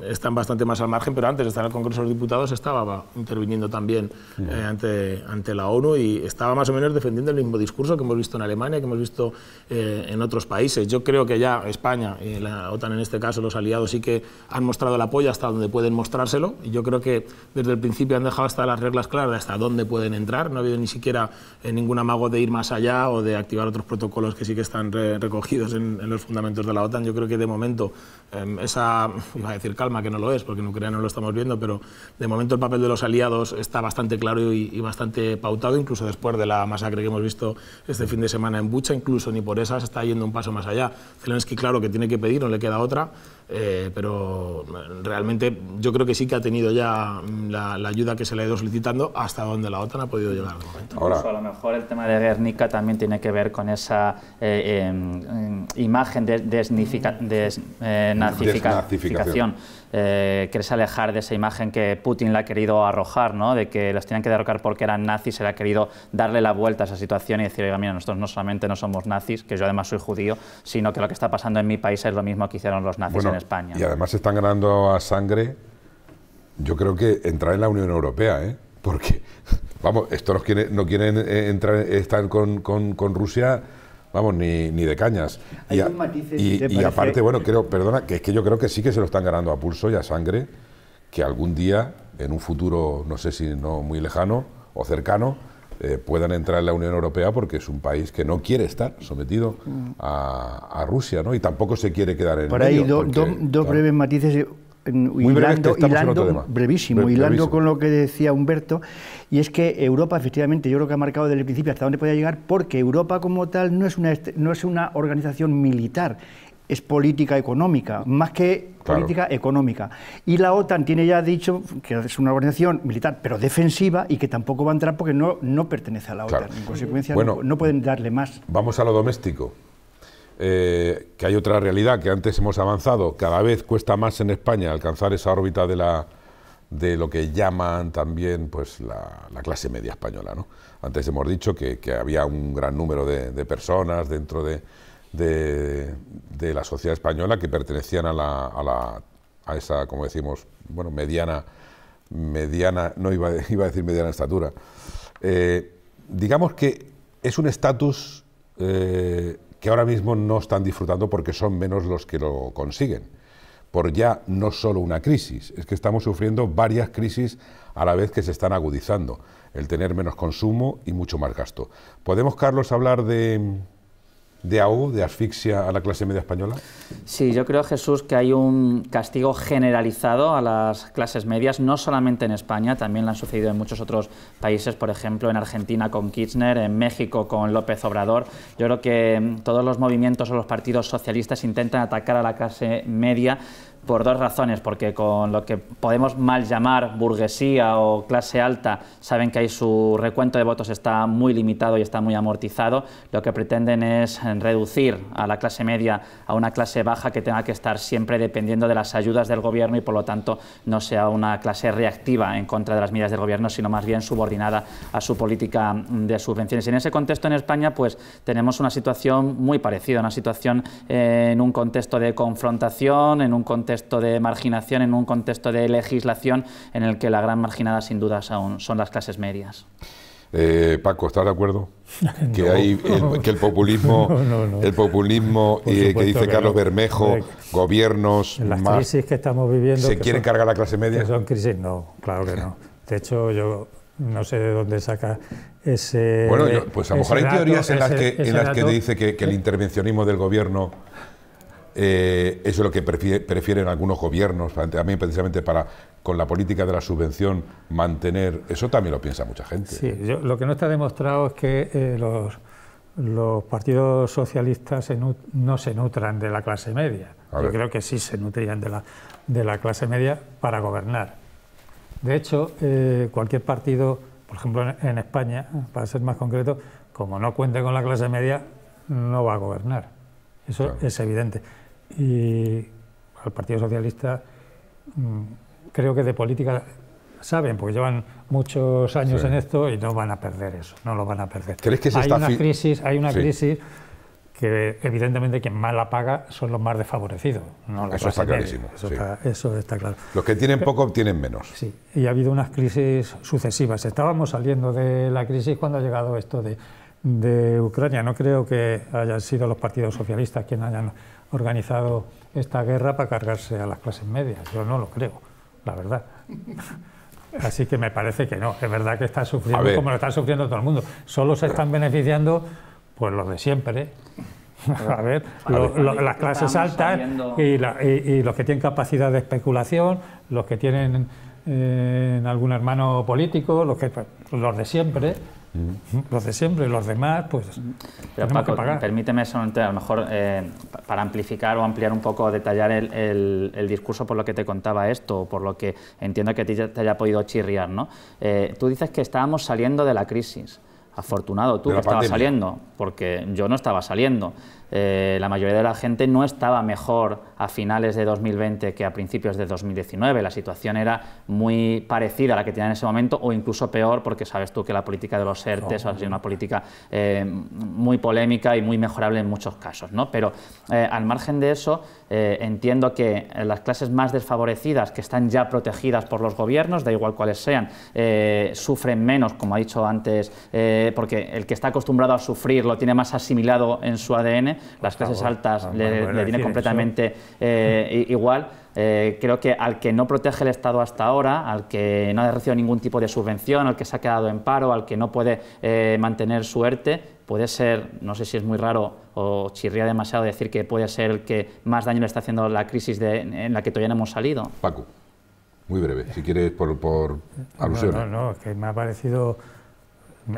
están bastante más al margen, pero antes de estar en el Congreso de los Diputados estaba interviniendo también eh, ante, la ONU y estaba más o menos defendiendo el mismo discurso que hemos visto en Alemania, que hemos visto eh, en otros países. Yo creo que ya España, y la OTAN en este caso, los aliados sí que han mostrado el apoyo hasta donde pueden mostrárselo y yo creo que desde el principio han dejado hasta las reglas claras de hasta dónde pueden entrar, no ha habido ni siquiera ningún amago de ir más allá o de activar otros protocolos que sí que están recogidos en, los fundamentos de la OTAN. Yo creo que de momento em, esa, iba a decir calma, que no lo es, porque en Ucrania no lo estamos viendo, pero de momento el papel de los aliados está bastante claro y, bastante pautado, incluso después de la masacre que hemos visto este fin de semana en Bucha, incluso ni por esas está yendo un paso más allá. Zelensky, claro que tiene que pedir, no le queda otra. Eh, pero mm, realmente yo creo que sí que ha tenido ya mm, la, ayuda que se le ha ido solicitando hasta donde la OTAN ha podido llegar al momento. Ahora. a lo mejor el tema de Guernica también tiene que ver con esa eh, em, em, imagen de desnifica, eh, eh, Quieres alejar de esa imagen que Putin le ha querido arrojar, ¿no? de que los tenían que derrocar porque eran nazis, se le ha querido darle la vuelta a esa situación y decir, oiga, mira, nosotros no solamente no somos nazis, que yo además soy judío, sino que lo que está pasando en mi país es lo mismo que hicieron los nazis en España. Y además están ganando a sangre, yo creo que entrar en la Unión Europea, ¿eh? porque, vamos, estos no quieren eh, entrar, estar con Rusia vamos, ni, ni de cañas. Hay y, y, aparte, bueno, creo, perdona, que es que yo creo que sí que se lo están ganando a pulso y a sangre, que algún día, en un futuro, no sé si no muy lejano o cercano, eh, puedan entrar en la Unión Europea porque es un país que no quiere estar sometido mm. a, Rusia, ¿no? Y tampoco se quiere quedar en Por ahí, dos breves matices. Mm, Muy brevísimo, y hilando con lo que decía Humberto, y es que Europa, efectivamente, yo creo que ha marcado desde el principio hasta dónde puede llegar, porque Europa como tal no es una, no es una organización militar, es política económica, más que política económica. Y la OTAN tiene ya dicho que es una organización militar, pero defensiva, y que tampoco va a entrar porque no, no pertenece a la OTAN. En consecuencia, bueno, no pueden darle más. Vamos a lo doméstico. Eh, que hay otra realidad que antes hemos avanzado, cada vez cuesta más en España alcanzar esa órbita de la de lo que llaman también pues la, clase media española. ¿no? Antes hemos dicho que, había un gran número de, personas dentro de, la sociedad española que pertenecían a, la, a, esa, como decimos, bueno, mediana, mediana, no iba, iba a decir mediana estatura. Eh, digamos que es un estatus eh, que ahora mismo no están disfrutando porque son menos los que lo consiguen. Por ya no solo una crisis, es que estamos sufriendo varias crisis a la vez que se están agudizando. El tener menos consumo y mucho más gasto. ¿Podemos, Carlos, hablar de, de ahogo, de asfixia a la clase media española? Sí, yo creo, Jesús, que hay un castigo generalizado a las clases medias, no solamente en España, también lo han sucedido en muchos otros países, por ejemplo, en Argentina con Kirchner, en México con López Obrador. Yo creo que todos los movimientos o los partidos socialistas intentan atacar a la clase media por dos razones, porque con lo que podemos mal llamar burguesía o clase alta, saben que ahí su recuento de votos está muy limitado y está muy amortizado, lo que pretenden es reducir a la clase media a una clase baja que tenga que estar siempre dependiendo de las ayudas del gobierno y por lo tanto no sea una clase reactiva en contra de las medidas del gobierno, sino más bien subordinada a su política de subvenciones. en ese contexto en España pues tenemos una situación muy parecida, una situación en un contexto de confrontación, en un contexto de marginación, en un contexto de legislación en el que la gran marginada sin dudas aún son las clases medias. Eh, Paco, ¿estás de acuerdo? que hay el, que el populismo, el populismo y eh, que dice Carlos Bermejo, gobiernos, las crisis que estamos viviendo, se quiere cargar la clase media. Son crisis, no, claro que no. De hecho, yo no sé de dónde saca ese. Bueno, pues a lo mejor hay teorías en las que, en las que dice que, que el intervencionismo del gobierno eh, eso es lo que prefieren algunos gobiernos, también precisamente para, con la política de la subvención, mantener. Eso también lo piensa mucha gente. Sí, lo que no está demostrado es que eh, los, partidos socialistas no se nutran de la clase media. Yo creo que sí se nutrían de la, de la clase media para gobernar. De hecho, eh, cualquier partido, por ejemplo en, España, para ser más concreto, como no cuente con la clase media, no va a gobernar. Eso es evidente y al Partido Socialista mm, creo que de política saben, porque llevan muchos años en esto y no van a perder eso, no lo van a perder. hay una crisis, hay una crisis que evidentemente quien más la paga son los más desfavorecidos. eso está clarísimo. Eso, está, claro. Los que tienen poco obtienen menos. Sí, y ha habido unas crisis sucesivas. Estábamos saliendo de la crisis cuando ha llegado esto de Ucrania. No creo que hayan sido los partidos socialistas quienes hayan organizado esta guerra para cargarse a las clases medias. Yo no lo creo, la verdad. Así que me parece que no, es verdad que está sufriendo como lo está sufriendo todo el mundo. Solo se están beneficiando pues los de siempre. a ver, las clases altas y, los que tienen capacidad de especulación, los que tienen eh, algún hermano político, los, que, pues, los de siempre los de siempre, los demás, pues Pero, que pagar. Permíteme solamente, a lo mejor, eh, para amplificar o ampliar un poco, detallar el, el, discurso por lo que te contaba esto, por lo que entiendo que te, te haya podido chirriar, ¿no? Eh, tú dices que estábamos saliendo de la crisis. Afortunado tú que estabas saliendo, porque yo no estaba saliendo. Eh, la mayoría de la gente no estaba mejor a finales de 2020 que a principios de 2019. La situación era muy parecida a la que tenía en ese momento o incluso peor porque sabes tú que la política de los ERTES ha sido una política eh, muy polémica y muy mejorable en muchos casos. ¿no? Pero eh, al margen de eso, entiendo que las clases más desfavorecidas que están ya protegidas por los gobiernos, da igual cuáles sean, sufren menos, como ha dicho antes, porque el que está acostumbrado a sufrir lo tiene más asimilado en su ADN las clases altas ah, le, viene tiene completamente eh, igual. Eh, creo que al que no protege el Estado hasta ahora, al que no ha recibido ningún tipo de subvención, al que se ha quedado en paro, al que no puede eh, mantener suerte, puede ser, no sé si es muy raro o chirría demasiado decir que puede ser el que más daño le está haciendo la crisis en la que todavía no hemos salido. Paco, muy breve, si quieres por, por alusión. No, no, no, que me ha parecido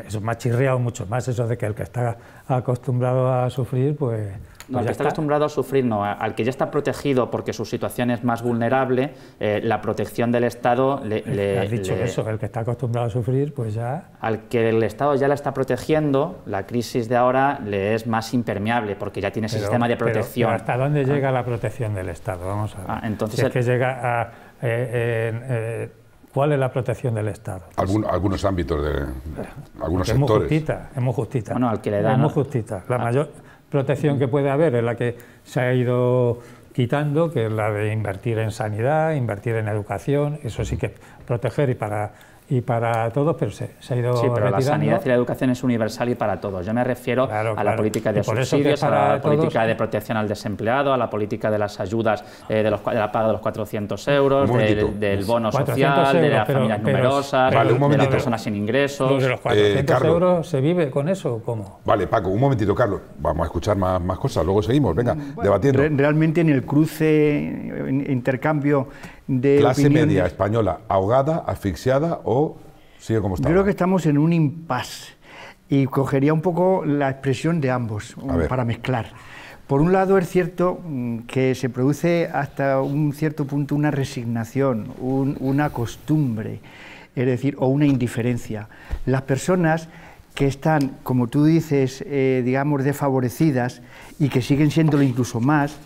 eso me ha chirriado mucho más eso de que el que está acostumbrado a sufrir, pues... pues no, el que está, acostumbrado a sufrir, no, al que ya está protegido porque su situación es más vulnerable, eh, la protección del Estado le... Eh, le has dicho eso, el que está acostumbrado a sufrir, pues ya... Al que el Estado ya la está protegiendo, la crisis de ahora le es más impermeable porque ya tiene ese sistema de protección. ¿Hasta dónde ah. llega la protección del Estado? Vamos a ver. Ah, entonces que llega a... Eh, cuál es la protección del Estado. algunos ámbitos, de, algunos sectores. Es muy justita, es muy justita. Bueno, al que le dan... Es muy justita. La mayor protección que puede haber es la que se ha ido quitando, que es la de invertir en sanidad, invertir en educación, eso sí que proteger y para y para todos, pero se, ha ido Sí, pero la sanidad y la educación es universal y para todos. Yo me refiero a la política de subsidios, a la política de protección al desempleado, a la política de las ayudas eh, de, los, la paga de los 400 euros, del bono social, de las familias numerosas, de las personas sin ingresos... Los de los 400 eh, euros, ¿se vive con eso cómo? Vale, Paco, un momentito, Carlos. Vamos a escuchar más, más cosas, luego seguimos, venga, mm, debatiendo. realmente en el cruce, intercambio clase media española ahogada, asfixiada o sigue como está. Creo que estamos en un impasse y cogería un poco la expresión de ambos para mezclar. Por un lado es cierto mm, que se produce hasta un cierto punto una resignación, una costumbre, es decir, o una indiferencia. Las personas que están, como tú dices, eh, digamos, desfavorecidas y que siguen siéndolo incluso más,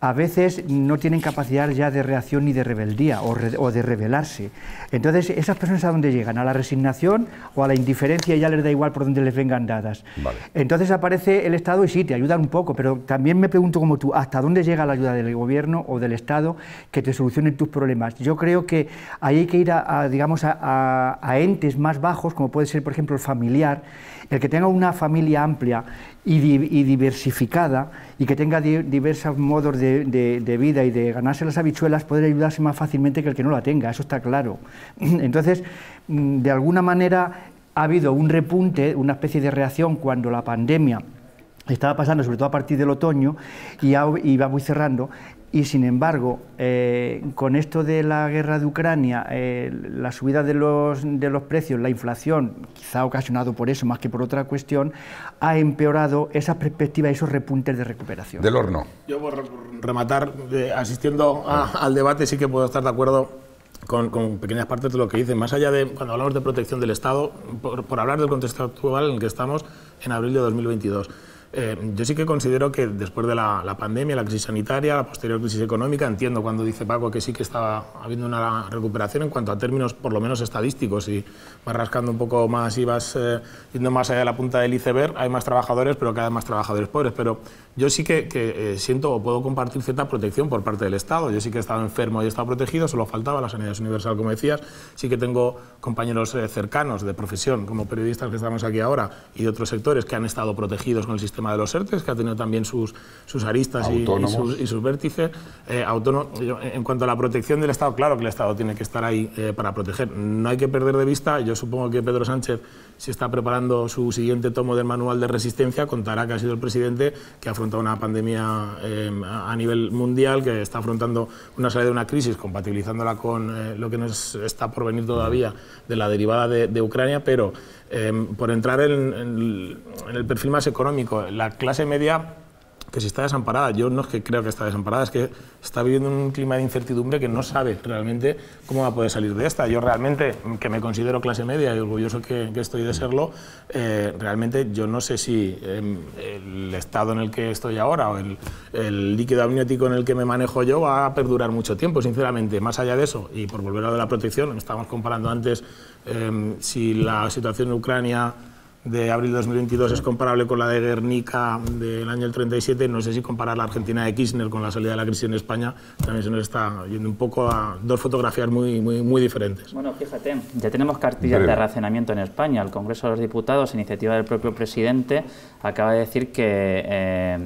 a veces no tienen capacidad ya de reacción ni de rebeldía o, de rebelarse. Entonces, ¿esas personas a dónde llegan? ¿A la resignación o a la indiferencia? Ya les da igual por dónde les vengan dadas. Entonces aparece el Estado y sí, te ayudan un poco, pero también me pregunto como tú, ¿hasta dónde llega la ayuda del gobierno o del Estado que te solucionen tus problemas? Yo creo que ahí hay que ir a, digamos, a entes más bajos, como puede ser, por ejemplo, el familiar, el que tenga una familia amplia y, diversificada y que tenga diversos modos de, vida y de ganarse las habichuelas, puede ayudarse más fácilmente que el que no la tenga, eso está claro. Entonces, mm, de alguna manera ha habido un repunte, una especie de reacción cuando la pandemia estaba pasando, sobre todo a partir del otoño, y va iba muy cerrando, y sin embargo, eh, con esto de la guerra de Ucrania, eh, la subida de los, de los precios, la inflación, quizá ocasionado por eso más que por otra cuestión, ha empeorado esa perspectiva, esos repuntes de recuperación. Del horno. Yo por rematar, eh, asistiendo al debate, sí que puedo estar de acuerdo con, pequeñas partes de lo que dicen. Más allá de cuando hablamos de protección del Estado, por, por hablar del contexto actual en el que estamos en abril de 2022. Eh, yo sí que considero que después de la, pandemia, la crisis sanitaria, la posterior crisis económica, entiendo cuando dice Paco que sí que estaba habiendo una recuperación en cuanto a términos por lo menos estadísticos y vas rascando un poco más y vas eh, yendo más allá de la punta del iceberg, hay más trabajadores, pero cada vez más trabajadores pobres. Pero yo sí que, eh, siento o puedo compartir cierta protección por parte del Estado. Yo sí que he estado enfermo y he estado protegido, solo faltaba la sanidad universal, como decías. Sí que tengo compañeros eh, cercanos de profesión, como periodistas que estamos aquí ahora, y de otros sectores que han estado protegidos con el sistema de los ERTES, que ha tenido también sus, sus aristas y, sus, vértices. Eh, en cuanto a la protección del Estado, claro que el Estado tiene que estar ahí para proteger. No hay que perder de vista, yo supongo que Pedro Sánchez se está preparando su siguiente tomo del manual de resistencia, contará que ha sido el presidente que ha afrontado una pandemia eh, a nivel mundial, que está afrontando una salida de una crisis, compatibilizándola con eh, lo que nos está por venir todavía de la derivada de, Ucrania, pero eh, por entrar en el perfil más económico, la clase media que si está desamparada, yo no es que creo que está desamparada, es que está viviendo un clima de incertidumbre que no sabe realmente cómo va a poder salir de esta. Yo realmente, que me considero clase media y orgulloso que, estoy de serlo, eh, realmente yo no sé si em, el estado en el que estoy ahora o el, líquido amniótico en el que me manejo yo va a perdurar mucho tiempo, sinceramente. Más allá de eso, y por volver a lo de la protección, estábamos comparando antes em, si la situación en Ucrania de abril de 2022 es comparable con la de Guernica del año 37, no sé si comparar la Argentina de Kirchner con la salida de la crisis en España, también se nos está yendo un poco a dos fotografías muy, muy, muy diferentes. Bueno, fíjate, ya tenemos cartillas de racionamiento en España. El Congreso de los Diputados, iniciativa del propio presidente, acaba de decir que... Eh,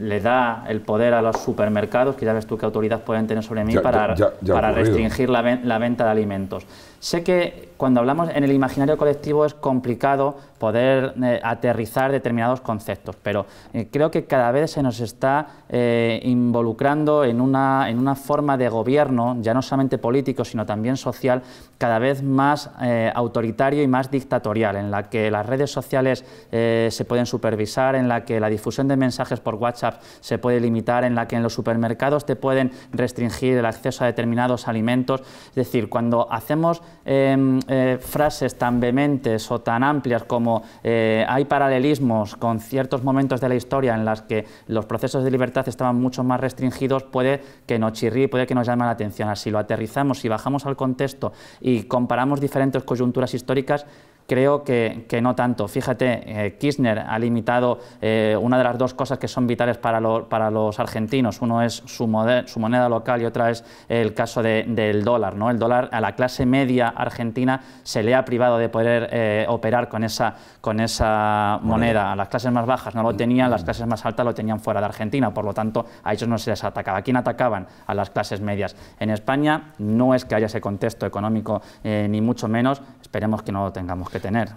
le da el poder a los supermercados, que ya ves tú qué autoridad pueden tener sobre mí para, para restringir la, venta de alimentos. Sé que cuando hablamos en el imaginario colectivo es complicado poder eh, aterrizar determinados conceptos, pero eh, creo que cada vez se nos está eh, involucrando en una, en una forma de gobierno, ya no solamente político, sino también social, cada vez más autoritario y más dictatorial, en la que las redes sociales se pueden supervisar, en la que la difusión de mensajes por WhatsApp se puede limitar, en la que en los supermercados te pueden restringir el acceso a determinados alimentos. Es decir, cuando hacemos em, eh, frases tan vehementes o tan amplias como eh, hay paralelismos con ciertos momentos de la historia en las que los procesos de libertad estaban mucho más restringidos, puede que nos chirrí, puede que nos llame la atención. Así lo aterrizamos, si bajamos al contexto y comparamos diferentes coyunturas históricas, creo que, no tanto. Fíjate, eh, Kirchner ha limitado eh, una de las dos cosas que son vitales para, para los argentinos. Uno es su, moneda local y otra es el caso del dólar. ¿no? El dólar a la clase media argentina se le ha privado de poder eh, operar con esa, con esa moneda. A las clases más bajas no lo tenían, las mm. clases más altas lo tenían fuera de Argentina. Por lo tanto, a ellos no se les atacaba. ¿A quién atacaban? A las clases medias. En España no es que haya ese contexto económico, ni mucho menos. Esperemos que no lo tengamos tener.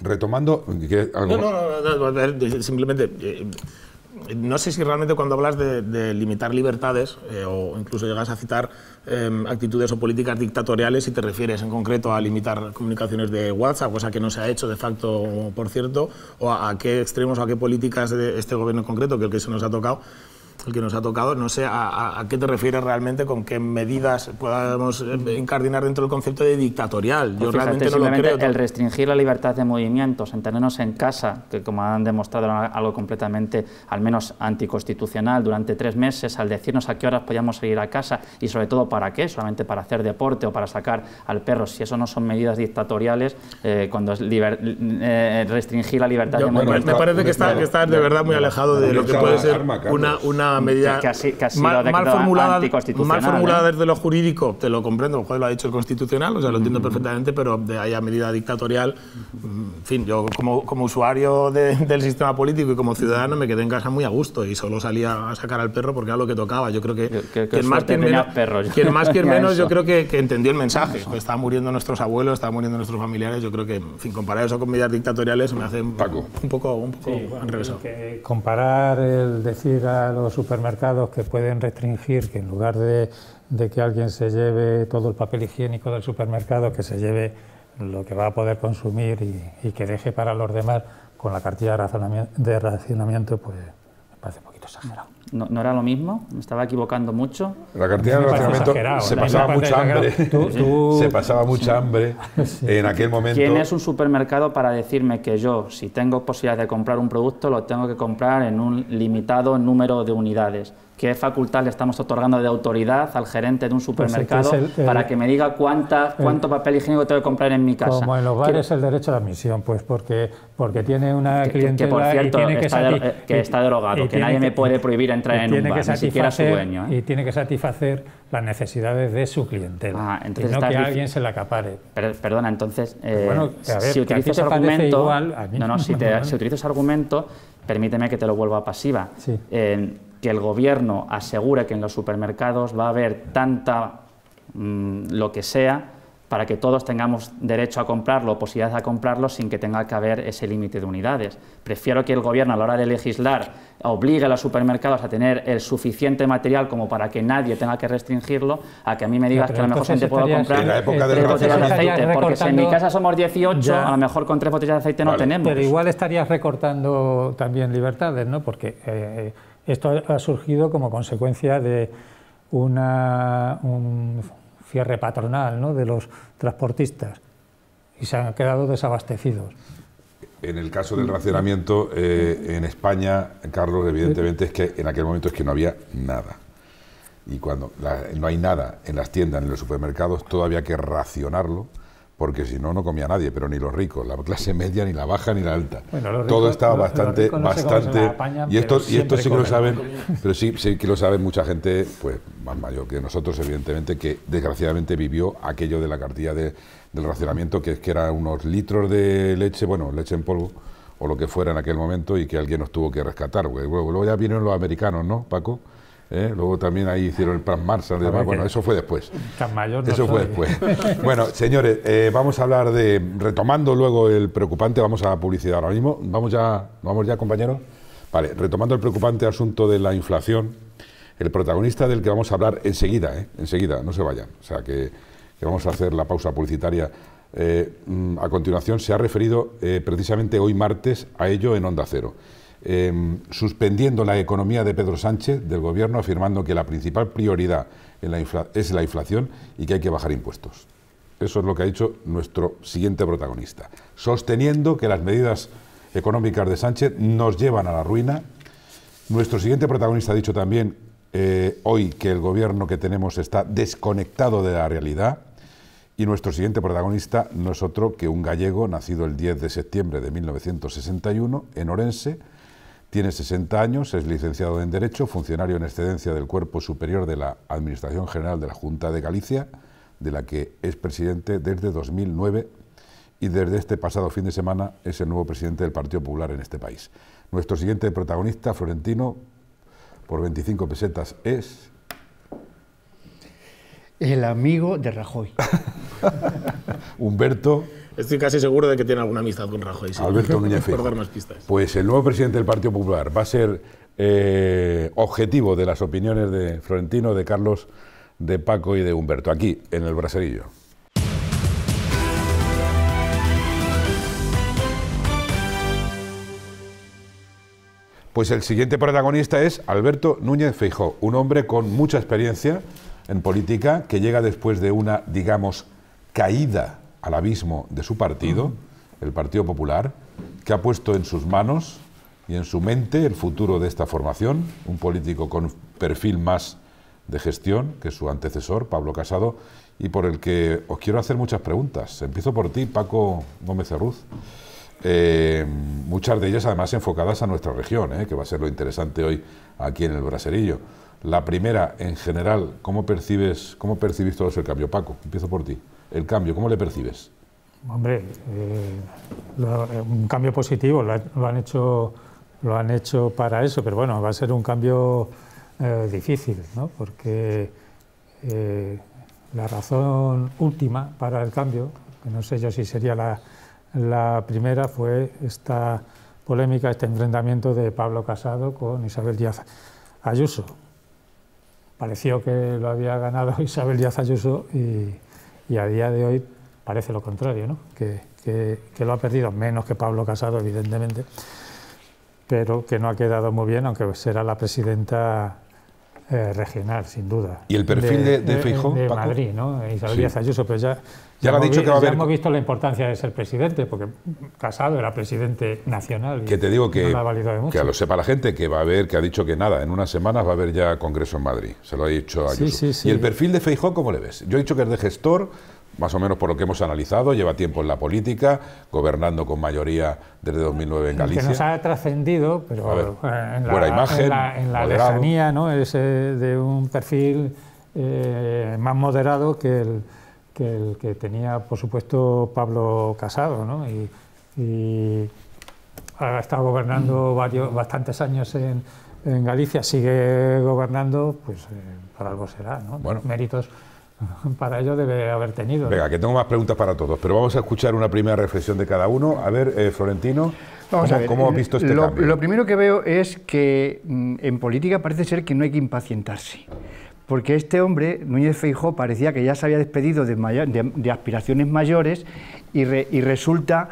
Retomando... No, no, no, simplemente... Eh, no sé si realmente cuando hablas de, limitar libertades eh, o incluso llegas a citar em, actitudes o políticas dictatoriales, si te refieres en concreto a limitar comunicaciones de WhatsApp, cosa que no se ha hecho de facto, por cierto, o a, qué extremos o a qué políticas de este gobierno en concreto, que el que se nos ha tocado, el que nos ha tocado. No sé a, qué te refieres realmente con qué medidas podamos eh, encardinar dentro del concepto de dictatorial. Yo pues realmente no lo creo. El restringir la libertad de movimientos, entendernos en casa, que como han demostrado algo completamente, al menos anticonstitucional, durante tres meses, al decirnos a qué horas podíamos salir a casa y sobre todo para qué, solamente para hacer deporte o para sacar al perro, si eso no son medidas dictatoriales, eh, cuando es eh, restringir la libertad de movimientos. Me parece que estás, de verdad muy alejado de lo que puede ser una, una medida que, mal, formulada, ¿eh? desde lo jurídico, te lo comprendo, mejor lo ha dicho el constitucional, o sea, lo entiendo mm. perfectamente, pero de ahí a medida dictatorial, en fin, yo como, como usuario del sistema político y como ciudadano me quedé en casa muy a gusto y solo salía a sacar al perro porque era lo que tocaba. Yo creo que, quien, más, quien, menos, más, quien menos, yo creo que, entendió el mensaje. Que pues estaban muriendo nuestros abuelos, estaban muriendo nuestros familiares, yo creo que, en fin, comparar eso con medidas dictatoriales me hace un, poco, un poco comparar el decir a los supermercados que pueden restringir que en lugar de, que alguien se lleve todo el papel higiénico del supermercado, que se lleve lo que va a poder consumir y, que deje para los demás con la cartilla de racionamiento, pues exagerado. No, era lo mismo, me estaba equivocando mucho. La cantidad de ¿eh? se pasaba mucha hambre. Se pasaba mucha hambre en aquel momento. ¿Quién es un supermercado para decirme que yo, si tengo posibilidad de comprar un producto, lo tengo que comprar en un limitado número de unidades? ¿Qué facultad le estamos otorgando de autoridad al gerente de un pues supermercado para que me diga cuántas cuánto papel higiénico tengo que comprar en mi casa? Como en los bares el derecho de admisión, pues porque, porque tiene una clientela que, está, drogado eh, que está derogado, que nadie me puede prohibir entrar en un bar, ni siquiera su dueño. ¿eh? Y tiene que satisfacer las necesidades de su clientela. Ah, no que alguien se la acapare. perdona, entonces, si utilizas argumento, no, si, te, argumento, permíteme que te lo vuelva a pasiva. que el gobierno asegure que en los supermercados va a haber tanta mm, lo que sea para que todos tengamos derecho a comprarlo o posibilidad de comprarlo sin que tenga que haber ese límite de unidades. Prefiero que el gobierno a la hora de legislar obligue a los supermercados a tener el suficiente material como para que nadie tenga que restringirlo, a que a mí me digas que a lo mejor te puedo comprar tres botellas de aceite, porque si en mi casa somos 18, a lo mejor con tres botellas de aceite no tenemos. Pero igual estarías recortando también libertades, ¿no? Porque eh, esto ha surgido como consecuencia de una, cierre patronal de los transportistas y se han quedado desabastecidos. En el caso del racionamiento eh, en España, Carlos, evidentemente es que en aquel momento es que no había nada. Y cuando no hay nada en las tiendas, en los supermercados, todavía había que racionarlo porque si no, no comía nadie, pero ni los ricos, la clase media, ni la baja, ni la alta. Todo estaba bastante, bastante... y esto, y esto sí que lo saben, pero sí, sí, que lo saben mucha gente, pues más mayor que nosotros, evidentemente, que desgraciadamente vivió aquello de la cartilla de, del racionamiento, que es que eran unos litros de leche, bueno, leche en polvo, o lo que fuera en aquel momento, y que alguien nos tuvo que rescatar. Luego, luego ya vinieron los americanos, ¿no, Paco? ¿eh? Luego también ahí hicieron el Plan Mars demás. Bueno, eso fue después. mayor Eso fue después. bueno, señores, eh, vamos a hablar de. Retomando luego el preocupante, vamos a publicidad ahora mismo. Vamos ya, vamos ya, compañeros. Vale, retomando el preocupante asunto de la inflación, el protagonista del que vamos a hablar enseguida, ¿eh? enseguida, no se vayan. O sea que, vamos a hacer la pausa publicitaria. Mm, a continuación se ha referido precisamente hoy martes a ello en Onda Cero. Em, suspendiendo la economía de Pedro Sánchez del gobierno, afirmando que la principal prioridad es la inflación y que hay que bajar impuestos. Eso es lo que ha dicho nuestro siguiente protagonista, sosteniendo que las medidas económicas de Sánchez nos llevan a la ruina. Nuestro siguiente protagonista ha dicho también eh, hoy que el gobierno que tenemos está desconectado de la realidad. Y nuestro siguiente protagonista no es otro que un gallego nacido el 10 de septiembre de 1961 en Orense, tiene 60 años, es licenciado en Derecho, funcionario en excedencia del Cuerpo Superior de la Administración General de la Junta de Galicia, de la que es presidente desde 2009 y desde este pasado fin de semana es el nuevo presidente del Partido Popular en este país. Nuestro siguiente protagonista, Florentino, por 25 pesetas es... El amigo de Rajoy. Humberto Estoy casi seguro de que tiene alguna amistad con Rajoy. Alberto Núñez Pues el nuevo presidente del Partido Popular va a ser eh, objetivo de las opiniones de Florentino, de Carlos, de Paco y de Humberto, aquí, en el Braserillo. Pues el siguiente protagonista es Alberto Núñez Feijó, un hombre con mucha experiencia en política que llega después de una, digamos, caída al abismo de su partido, el Partido Popular, que ha puesto en sus manos y en su mente el futuro de esta formación, un político con perfil más de gestión que su antecesor, Pablo Casado, y por el que os quiero hacer muchas preguntas. Empiezo por ti, Paco Gómez Arruz. Eh, muchas de ellas además enfocadas a nuestra región, eh, que va a ser lo interesante hoy aquí en el Braserillo. La primera, en general, ¿cómo percibes, cómo percibís todos el cambio? Paco, empiezo por ti el cambio? ¿Cómo le percibes? Hombre, eh, eh, un cambio positivo, lo, han hecho, lo han hecho para eso, pero bueno, va a ser un cambio eh, difícil, ¿no? porque la razón última para el cambio, que no sé yo si sería la, la primera, fue esta polémica, este enfrentamiento de Pablo Casado con Isabel Díaz Ayuso. Pareció que lo había ganado Isabel Díaz Ayuso y y a día de hoy parece lo contrario, ¿no? que, que, que, lo ha perdido, menos que Pablo Casado, evidentemente, pero que no ha quedado muy bien, aunque será la presidenta eh, regional, sin duda. ¿Y el perfil de, de, Feijón, De, Madrid, ¿no? Isabel Díaz Ayuso, pero ya, ya, dicho que va a haber... hemos, visto la importancia de ser presidente, porque Casado era presidente nacional. que te digo que, que lo sepa la gente, que va a ver que ha dicho que nada, en unas semanas va a haber ya congreso en Madrid. Se lo ha dicho aquí Sí, ¿Y el perfil de feijóo cómo le ves? Yo he dicho que es de gestor, más o menos por lo que hemos analizado, lleva tiempo en la política, gobernando con mayoría desde 2009 en Galicia. Que nos ha trascendido, pero eh, en la, buena imagen, en lejanía ¿no? es, eh, de un perfil eh, más moderado que el, que tenía, por supuesto, Pablo Casado. ¿no? Y, ha estado gobernando mm. varios, bastantes años en, Galicia, sigue gobernando, pues para algo será, ¿no? Méritos Para ello debe haber tenido. Venga, que tengo más preguntas para todos, pero vamos a escuchar una primera reflexión de cada uno. A ver, eh, Florentino, ¿cómo, has visto este lo, cambio? Lo primero que veo es que mm, en política parece ser que no hay que impacientarse. Porque este hombre, Núñez Feijó, parecía que ya se había despedido de, de, aspiraciones mayores y resulta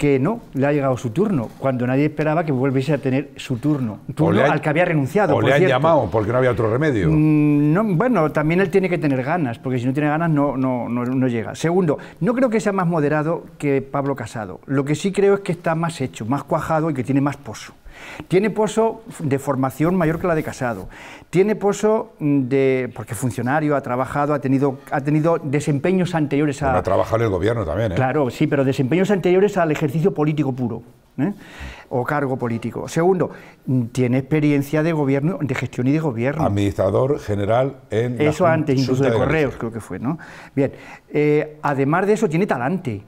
que no, le ha llegado su turno, cuando nadie esperaba que volviese a tener su turno, turno al que había renunciado. O le han llamado porque no había otro remedio. Mm, no, bueno, también él tiene que tener ganas, porque si no tiene ganas no, no, no, no, llega. Segundo, no creo que sea más moderado que Pablo Casado. Lo que sí creo es que está más hecho, más cuajado y que tiene más pozo. Tiene pozo de formación mayor que la de Casado. Tiene pozo mm, de. porque funcionario, ha trabajado, ha tenido, ha tenido desempeños anteriores a. Bueno, ha en el gobierno también, ¿eh? Claro, sí, pero desempeños anteriores al ejercicio político puro. ¿eh? o cargo político. Segundo, mm, tiene experiencia de gobierno, de gestión y de gobierno. Administrador general en la eso antes incluso de, correos creo que fue, ¿no? Bien, eh, además de eso tiene talante,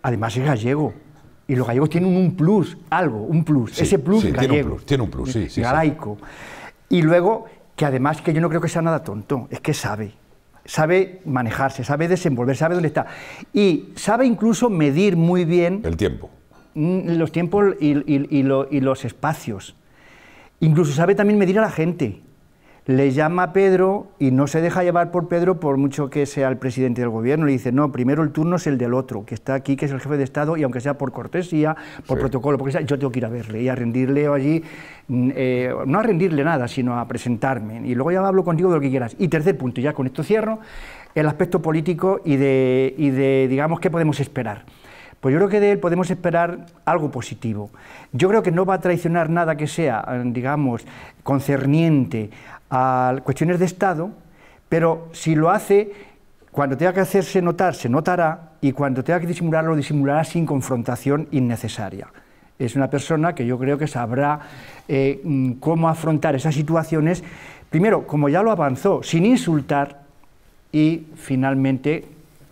además es gallego. Y los gallegos tienen un plus, algo, un plus. Ese plus Tiene un plus, eh, sí, sí. Galaico. Y luego, que además que yo no creo que sea nada tonto, es que sabe. Sabe manejarse, sabe desenvolver, sabe dónde está. Y sabe incluso medir muy bien. El tiempo. Mm, los tiempos y los espacios. Incluso sabe también medir a la gente le llama a Pedro y no se deja llevar por Pedro por mucho que sea el presidente del gobierno. Le dice, no, primero el turno es el del otro, que está aquí, que es el jefe de Estado, y aunque sea por cortesía, por protocolo, porque yo tengo que ir a verle y a rendirle allí, mm, eh, no a rendirle nada, sino a presentarme. Y luego ya hablo contigo de lo que quieras. Y tercer punto, ya con esto cierro, el aspecto político y de, y de digamos, qué podemos esperar. Pues yo creo que de él podemos esperar algo positivo. Yo creo que no va a traicionar nada que sea, eh, digamos, concerniente a cuestiones de Estado, pero si lo hace, cuando tenga que hacerse notar, se notará, y cuando tenga que disimular, lo disimulará sin confrontación innecesaria. Es una persona que yo creo que sabrá eh, mm, cómo afrontar esas situaciones, primero, como ya lo avanzó, sin insultar, y finalmente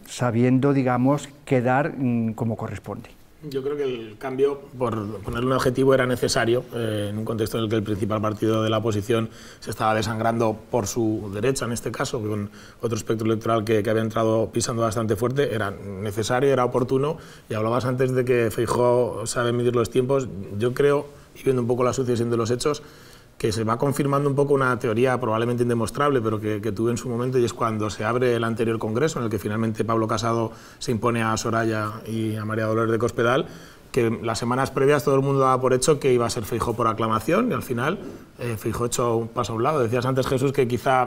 sabiendo, digamos, quedar mm, como corresponde. Yo creo que el cambio, por ponerle un objetivo, era necesario eh, en un contexto en el que el principal partido de la oposición se estaba desangrando por su derecha, en este caso, con otro espectro electoral que, que había entrado pisando bastante fuerte. Era necesario, era oportuno. Y hablabas antes de que Feijó sabe medir los tiempos. Yo creo, y viendo un poco la sucesión de los hechos, que se va confirmando un poco una teoría probablemente indemostrable, pero que, tuve en su momento, y es cuando se abre el anterior congreso, en el que finalmente Pablo Casado se impone a Soraya y a María Dolores de Cospedal, que las semanas previas todo el mundo daba por hecho que iba a ser Fijo por aclamación, y al final eh, Fijo hecho un paso a un lado. Decías antes, Jesús, que quizá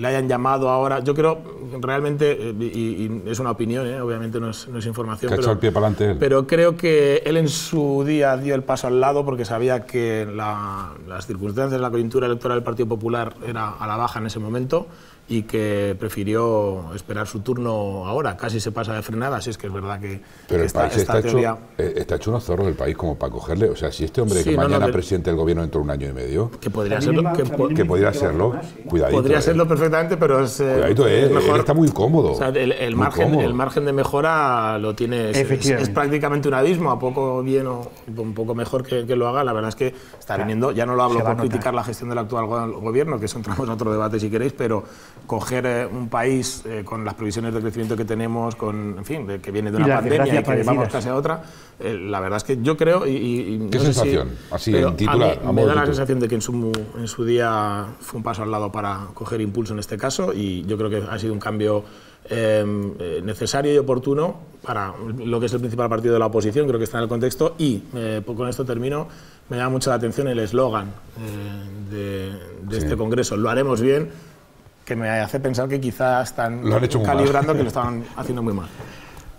le hayan llamado ahora. Yo creo realmente, eh, y, es una opinión, ¿eh? obviamente no es, información. pero, Pero creo que él en su día dio el paso al lado porque sabía que las circunstancias, la coyuntura electoral del Partido Popular era a la baja en ese momento y que prefirió esperar su turno ahora. Casi se pasa de frenada, si es que es verdad que. Pero el país está, hecho, eh, está hecho unos zorros país como para cogerle. O sea, si este hombre que mañana presidente del gobierno dentro de un año y medio. Que podría serlo. Que, podría serlo. Cuidadito. Podría eh. serlo perfectamente, pero es. Eh, Cuidadito, está muy cómodo. O sea, el, margen, el margen de mejora lo tiene. Es, prácticamente un abismo. A poco bien o un poco mejor que, lo haga. La verdad es que está viniendo. Ya no lo hablo por criticar la gestión del actual gobierno, que eso entramos a otro debate si queréis, pero coger eh, un país eh, con las previsiones de crecimiento que tenemos, con, en fin, que viene de una pandemia y que vamos casi a otra, eh, la verdad es que yo creo... Y, ¿Qué sensación? me da la sensación de que en su, en su día fue un paso al lado para coger impulso en este caso y yo creo que ha sido un cambio... Em, necesario y oportuno para lo que es el principal partido de la oposición, creo que está en el contexto, y pues con esto termino, me llama mucho la atención el eslogan de, este Congreso, lo haremos bien, que me hace pensar que quizás están calibrando que lo estaban haciendo muy mal.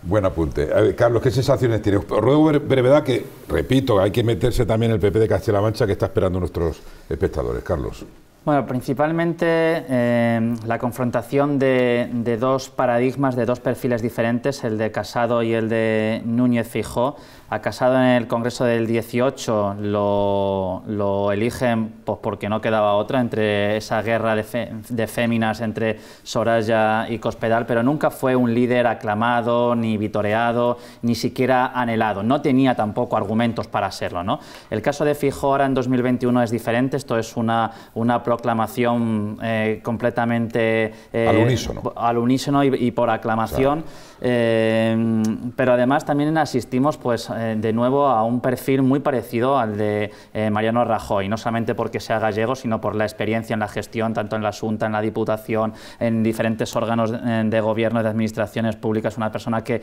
Buen apunte. Carlos, ¿qué sensaciones tienes? Ruego brevedad que, repito, hay que meterse también el PP de Castilla-La Mancha que está esperando nuestros espectadores. Carlos. Bueno, principalmente eh, la confrontación de, de, dos paradigmas, de dos perfiles diferentes, el de Casado y el de Núñez Fijó, a Casado en el Congreso del 18 lo, eligen pues, porque no quedaba otra entre esa guerra de, féminas entre Soraya y Cospedal, pero nunca fue un líder aclamado, ni vitoreado, ni siquiera anhelado. No tenía tampoco argumentos para serlo. El caso de Fijo en 2021 es diferente, esto es una, una proclamación eh, completamente... Eh, al unísono. y, por aclamación. Eh, pero además también asistimos pues, eh, de nuevo a un perfil muy parecido al de eh, Mariano Rajoy, no solamente porque sea gallego, sino por la experiencia en la gestión, tanto en la Junta, en la Diputación, en diferentes órganos de, gobierno gobierno, de administraciones públicas, una persona que,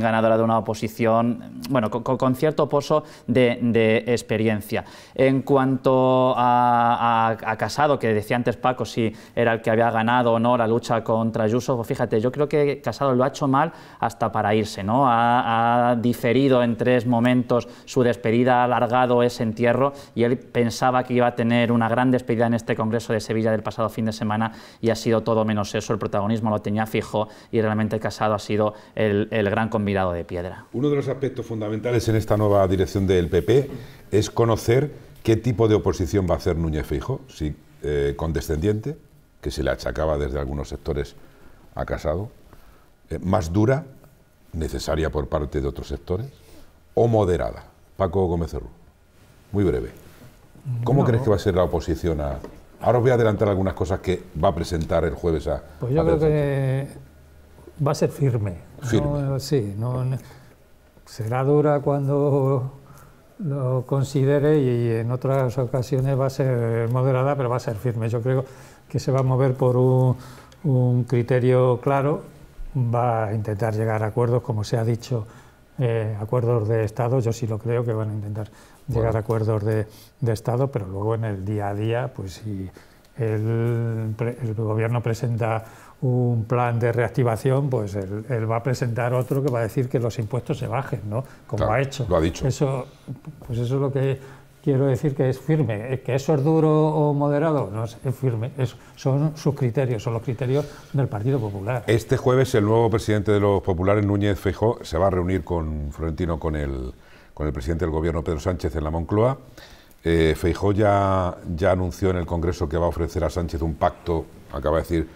ganadora de una oposición, bueno, con, cierto pozo de, experiencia. En cuanto a, Casado, que decía antes Paco si era el que había ganado o no la lucha contra Ayuso, pues fíjate, yo creo que Casado lo ha hecho mal hasta para irse. ¿no? Ha, diferido en tres momentos su despedida, ha alargado ese entierro y él pensaba que iba a tener una gran despedida en este Congreso de Sevilla del pasado fin de semana y ha sido todo menos eso. El protagonismo lo tenía fijo y realmente Casado ha sido el, gran convidado de piedra. Uno de los aspectos fundamentales en esta nueva dirección del PP es conocer qué tipo de oposición va a hacer Núñez Fijo, si eh, condescendiente, que se le achacaba desde algunos sectores a Casado, eh, más dura, necesaria por parte de otros sectores, o moderada. Paco Gómez Cerrú, muy breve. ¿Cómo crees que va a ser la oposición a... Ahora os voy a adelantar algunas cosas que va a presentar el jueves a... Pues yo creo que va a ser firme. Eh, sí, no, será dura cuando lo considere y en otras ocasiones va a ser moderada, pero va a ser firme. Yo creo que se va a mover por un criterio claro va a intentar llegar a acuerdos, como se ha dicho, eh, acuerdos de Estado, yo sí lo creo que van a intentar llegar a acuerdos de, de, Estado, pero luego en el día a día, pues si el, gobierno presenta un plan de reactivación, pues él, va a presentar otro que va a decir que los impuestos se bajen, ¿no? Como ha hecho. Lo ha dicho. Eso, pues eso es lo que quiero decir que es firme. Eh, ¿Que eso es duro o moderado? No, es firme. Es, son sus criterios, son los criterios del Partido Popular. Este jueves el nuevo presidente de los populares, Núñez Feijó, se va a reunir con Florentino, con el, presidente del gobierno, Pedro Sánchez, en la Moncloa. Eh, Feijó ya, ya anunció en el Congreso que va a ofrecer a Sánchez un pacto, acaba de decir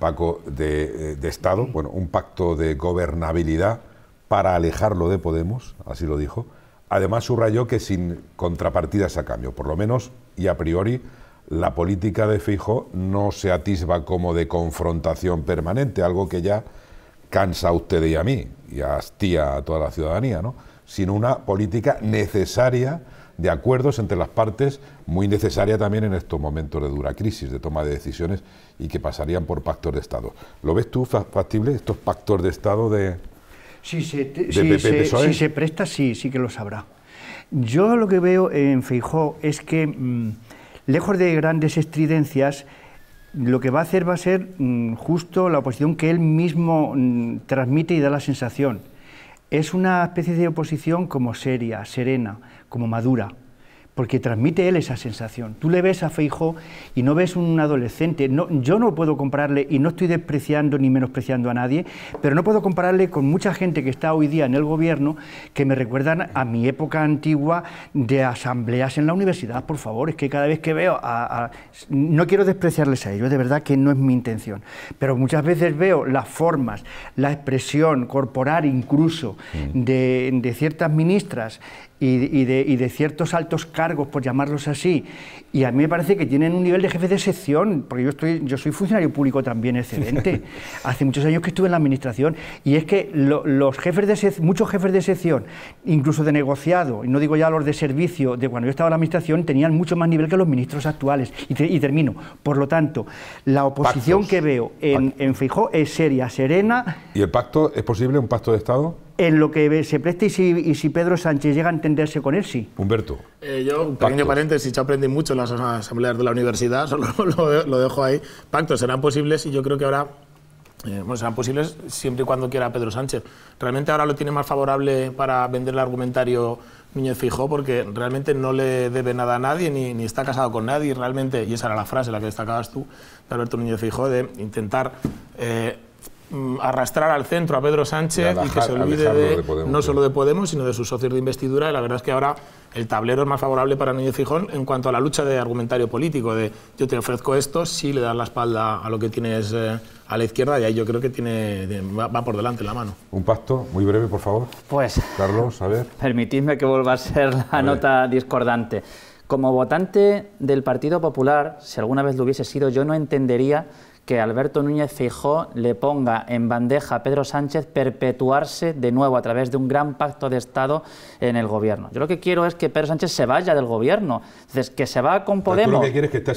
Paco, de, eh, de Estado, bueno, un pacto de gobernabilidad para alejarlo de Podemos, así lo dijo Además, subrayó que sin contrapartidas a cambio, por lo menos y a priori, la política de Fijo no se atisba como de confrontación permanente, algo que ya cansa a usted y a mí, y hastía a toda la ciudadanía, ¿no? sino una política necesaria de acuerdos entre las partes, muy necesaria también en estos momentos de dura crisis, de toma de decisiones y que pasarían por pactos de Estado. ¿Lo ves tú factible, estos pactos de Estado de, si se, presta, sí, sí que lo sabrá. Yo lo que veo en Feijó es que, mm, lejos de grandes estridencias, lo que va a hacer va a ser mm, justo la oposición que él mismo mm, transmite y da la sensación. Es una especie de oposición como seria, serena, como madura porque transmite él esa sensación. Tú le ves a Feijóo y no ves un adolescente. yo no puedo compararle, y no estoy despreciando ni menospreciando a nadie, pero no puedo compararle con mucha gente que está hoy día en el gobierno que me recuerdan a mi época antigua de asambleas en la universidad. Por favor, es que cada vez que veo a, no quiero despreciarles a ellos, de verdad que no es mi intención. Pero muchas veces veo las formas, la expresión corporal incluso mm. de ciertas ministras y, de, ciertos altos cargos, por llamarlos así. Y a mí me parece que tienen un nivel de jefe de sección, porque yo, estoy, yo soy funcionario público también excelente Hace muchos años que estuve en la administración y es que los jefes de muchos jefes de sección, incluso de negociado, y no digo ya los de servicio, de cuando yo estaba en la administración, tenían mucho más nivel que los ministros actuales. Y, termino. Por lo tanto, la oposición que veo en, en es seria, serena. ¿Y el pacto? ¿Es posible un pacto de Estado? en lo que se preste y si, Pedro Sánchez llega a entenderse con él, sí. Humberto. Eh, yo, un pequeño paréntesis, yo aprendí mucho en las asambleas de la universidad, solo lo, dejo ahí. Pactos serán posibles y yo creo que ahora eh, bueno, serán posibles siempre y cuando quiera Pedro Sánchez. Realmente ahora lo tiene más favorable para vender el argumentario Núñez Fijó porque realmente no le debe nada a nadie ni, está casado con nadie. Realmente, y esa era la frase la que destacabas tú de Alberto Núñez Fijó, de intentar eh, Mm, arrastrar al centro a Pedro Sánchez y, que se olvide no solo de Podemos, sino de sus socios de investidura. Y la verdad es que ahora el tablero es más favorable para Niño Fijón en cuanto a la lucha de argumentario político, de yo te ofrezco esto si le das la espalda a lo que tienes eh, a la izquierda y ahí yo creo que tiene va, por delante la mano. Un pacto muy breve, por favor. Pues, Carlos, a ver. Permitidme que vuelva a ser la nota discordante. Como votante del Partido Popular, si alguna vez lo hubiese sido, yo no entendería que Alberto Núñez Feijó le ponga en bandeja a Pedro Sánchez perpetuarse de nuevo a través de un gran pacto de Estado en el gobierno. Yo lo que quiero es que Pedro Sánchez se vaya del gobierno. Entonces, que se va con Podemos. que quieres que Que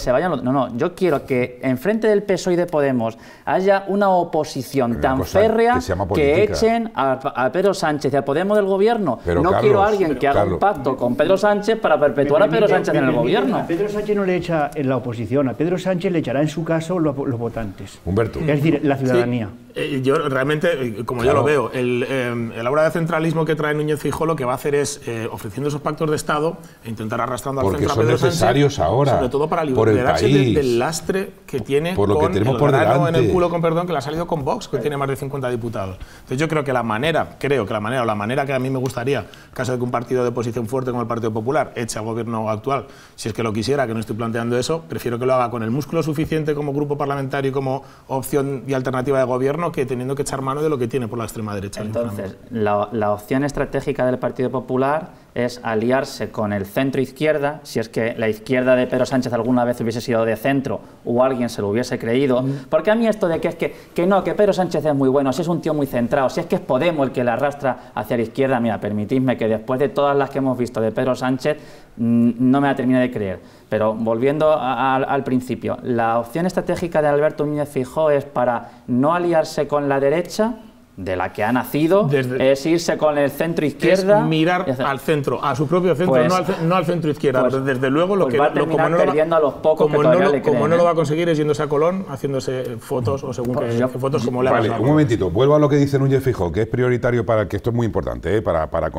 se vayan No, no, yo quiero que enfrente del peso e y de Podemos haya una oposición tan férrea que, echen a, Pedro Sánchez y a Podemos del gobierno. no quiero a alguien que haga un pacto con Pedro Sánchez para perpetuar a Pedro Sánchez en el gobierno. Pedro Sánchez no le echa en la oposición, a Pedro Sánchez le echará en su caso los, votantes. Humberto. Es decir, la ciudadanía. Eh, eh, yo realmente, eh, como ya yo lo veo, el, el, aura de centralismo que trae Núñez Fijó lo que va a hacer es, ofreciendo esos pactos de Estado, e intentar arrastrando al centro necesarios ahora. Sobre todo para liberarse del, lastre que tiene por lo que tenemos por delante. en el culo, con perdón, que le ha salido con Vox, que tiene más de 50 diputados. Entonces yo creo que la manera, creo que la manera, o la manera que a mí me gustaría, caso de que un partido de oposición fuerte como el Partido Popular eche al gobierno actual, si es que lo quisiera, que no estoy planteando eso, prefiero que lo haga con el músculo suficiente como grupo parlamentario y como opción y alternativa de gobierno que teniendo que echar mano de lo que tiene por la extrema derecha. Entonces, la, la opción estratégica del Partido Popular es aliarse con el centro izquierda, si es que la izquierda de Pedro Sánchez alguna vez hubiese sido de centro o alguien se lo hubiese creído, porque a mí esto de que es que, no, que Pedro Sánchez es muy bueno, si es un tío muy centrado, si es que es Podemos el que la arrastra hacia la izquierda, mira, permitidme que después de todas las que hemos visto de Pedro Sánchez, mm, no me la terminé de creer. Pero volviendo al principio, la opción estratégica de Alberto Núñez Fijó es para no aliarse con la derecha, de la que ha nacido es irse con el centro izquierda. Es mirar al centro, a su propio centro, pues no, al, centro izquierda. Pues desde luego lo pues que va a no a los pocos lo, ¿eh? va a conseguir es yéndose a Colón haciéndose fotos o según que fotos como le Vale, un momentito, vuelvo a lo que dice Núñez Fijo, que es prioritario para que esto es muy importante, ¿eh? para, para que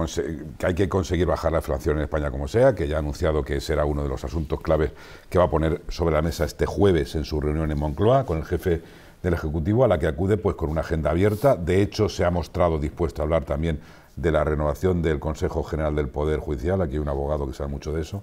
hay que conseguir bajar la inflación en España como sea, que ya ha anunciado que será uno de los asuntos claves que va a poner sobre la mesa este jueves en su reunión en Moncloa con el jefe del Ejecutivo a la que acude pues con una agenda abierta. De hecho, se ha mostrado dispuesto a hablar también de la renovación del Consejo General del Poder Judicial. Aquí hay un abogado que sabe mucho de eso.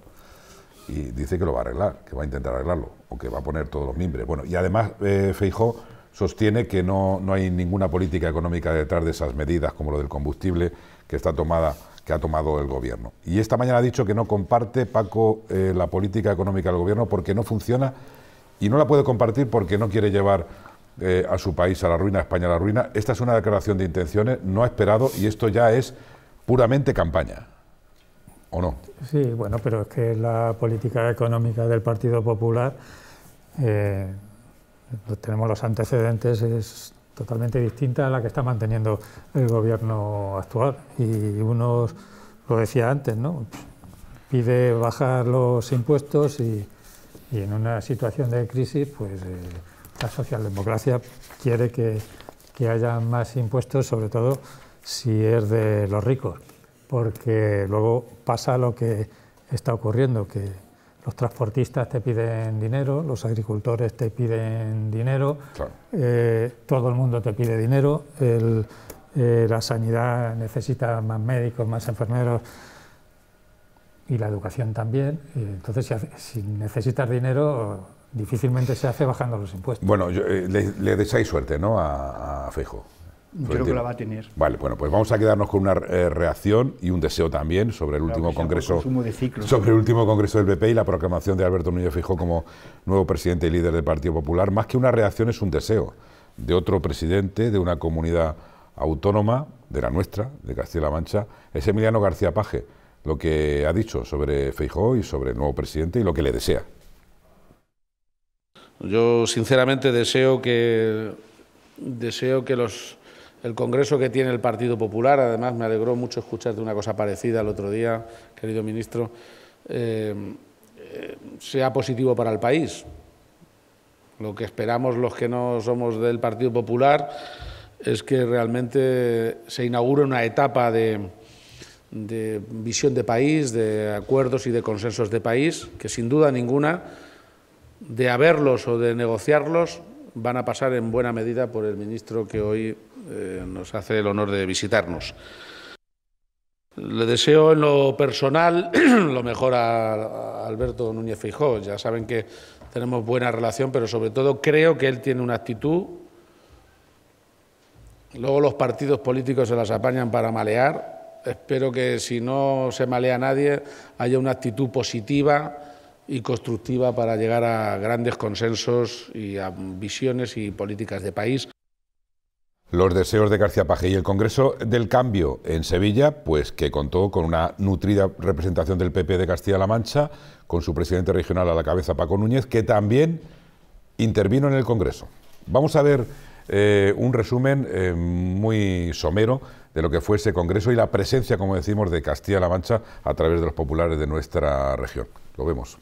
Y dice que lo va a arreglar, que va a intentar arreglarlo, o que va a poner todos los mimbres. Bueno, y además eh, Feijó sostiene que no, hay ninguna política económica detrás de esas medidas, como lo del combustible, que está tomada que ha tomado el gobierno. Y esta mañana ha dicho que no comparte, Paco, eh, la política económica del gobierno porque no funciona y no la puede compartir porque no quiere llevar eh, a su país a la ruina, a España a la ruina. Esta es una declaración de intenciones no ha esperado y esto ya es puramente campaña. ¿O no? Sí, bueno, pero es que la política económica del Partido Popular, eh, tenemos los antecedentes, es totalmente distinta a la que está manteniendo el gobierno actual. Y uno lo decía antes, ¿no? pide bajar los impuestos y, en una situación de crisis, pues... Eh, la socialdemocracia quiere que, haya más impuestos, sobre todo si es de los ricos, porque luego pasa lo que está ocurriendo, que los transportistas te piden dinero, los agricultores te piden dinero, eh, todo el mundo te pide dinero, eh, la sanidad necesita más médicos, más enfermeros y la educación también. Entonces, si necesitas dinero, difícilmente se hace bajando los impuestos. Bueno, eh, le, deseáis suerte, ¿no? A, Feijo. Pues creo que la va a tener. Vale, bueno, pues vamos a quedarnos con una eh, reacción y un deseo también sobre el último congreso sobre el último congreso del PP y la proclamación de Alberto Núñez Fijó como nuevo presidente y líder del Partido Popular. Más que una reacción es un deseo de otro presidente de una comunidad autónoma de la nuestra, de Castilla-La Mancha, es Emiliano García Paje, lo que ha dicho sobre Feijo y sobre el nuevo presidente y lo que le desea. Yo sinceramente deseo que, deseo que el Congreso que tiene el Partido Popular, además me alegró mucho escuchar de una cosa parecida el otro día, querido ministro, eh, eh, sea positivo para el país. Lo que esperamos los que no somos del Partido Popular es que realmente se inaugure una etapa de visión de país, de acuerdos y de consensos de país, que sin duda ninguna de haberlos o de negociarlos van a pasar en buena medida por el ministro que hoy eh, nos hace el honor de visitarnos. Le deseo en lo personal lo mejor a, Alberto Núñez Fijó. Ya saben que tenemos buena relación, pero sobre todo creo que él tiene una actitud. Luego los partidos políticos se las apañan para malear. Espero que si no se malea nadie haya una actitud positiva y constructiva para llegar a grandes consensos y a visiones y políticas de país. Los deseos de García Paje y el Congreso del Cambio en Sevilla, pues que contó con una nutrida representación del PP de Castilla-La Mancha, con su presidente regional a la cabeza Paco Núñez, que también intervino en el Congreso. Vamos a ver eh, un resumen eh, muy somero de lo que fue ese Congreso y la presencia, como decimos, de Castilla-La Mancha a través de los populares de nuestra región. Lo vemos.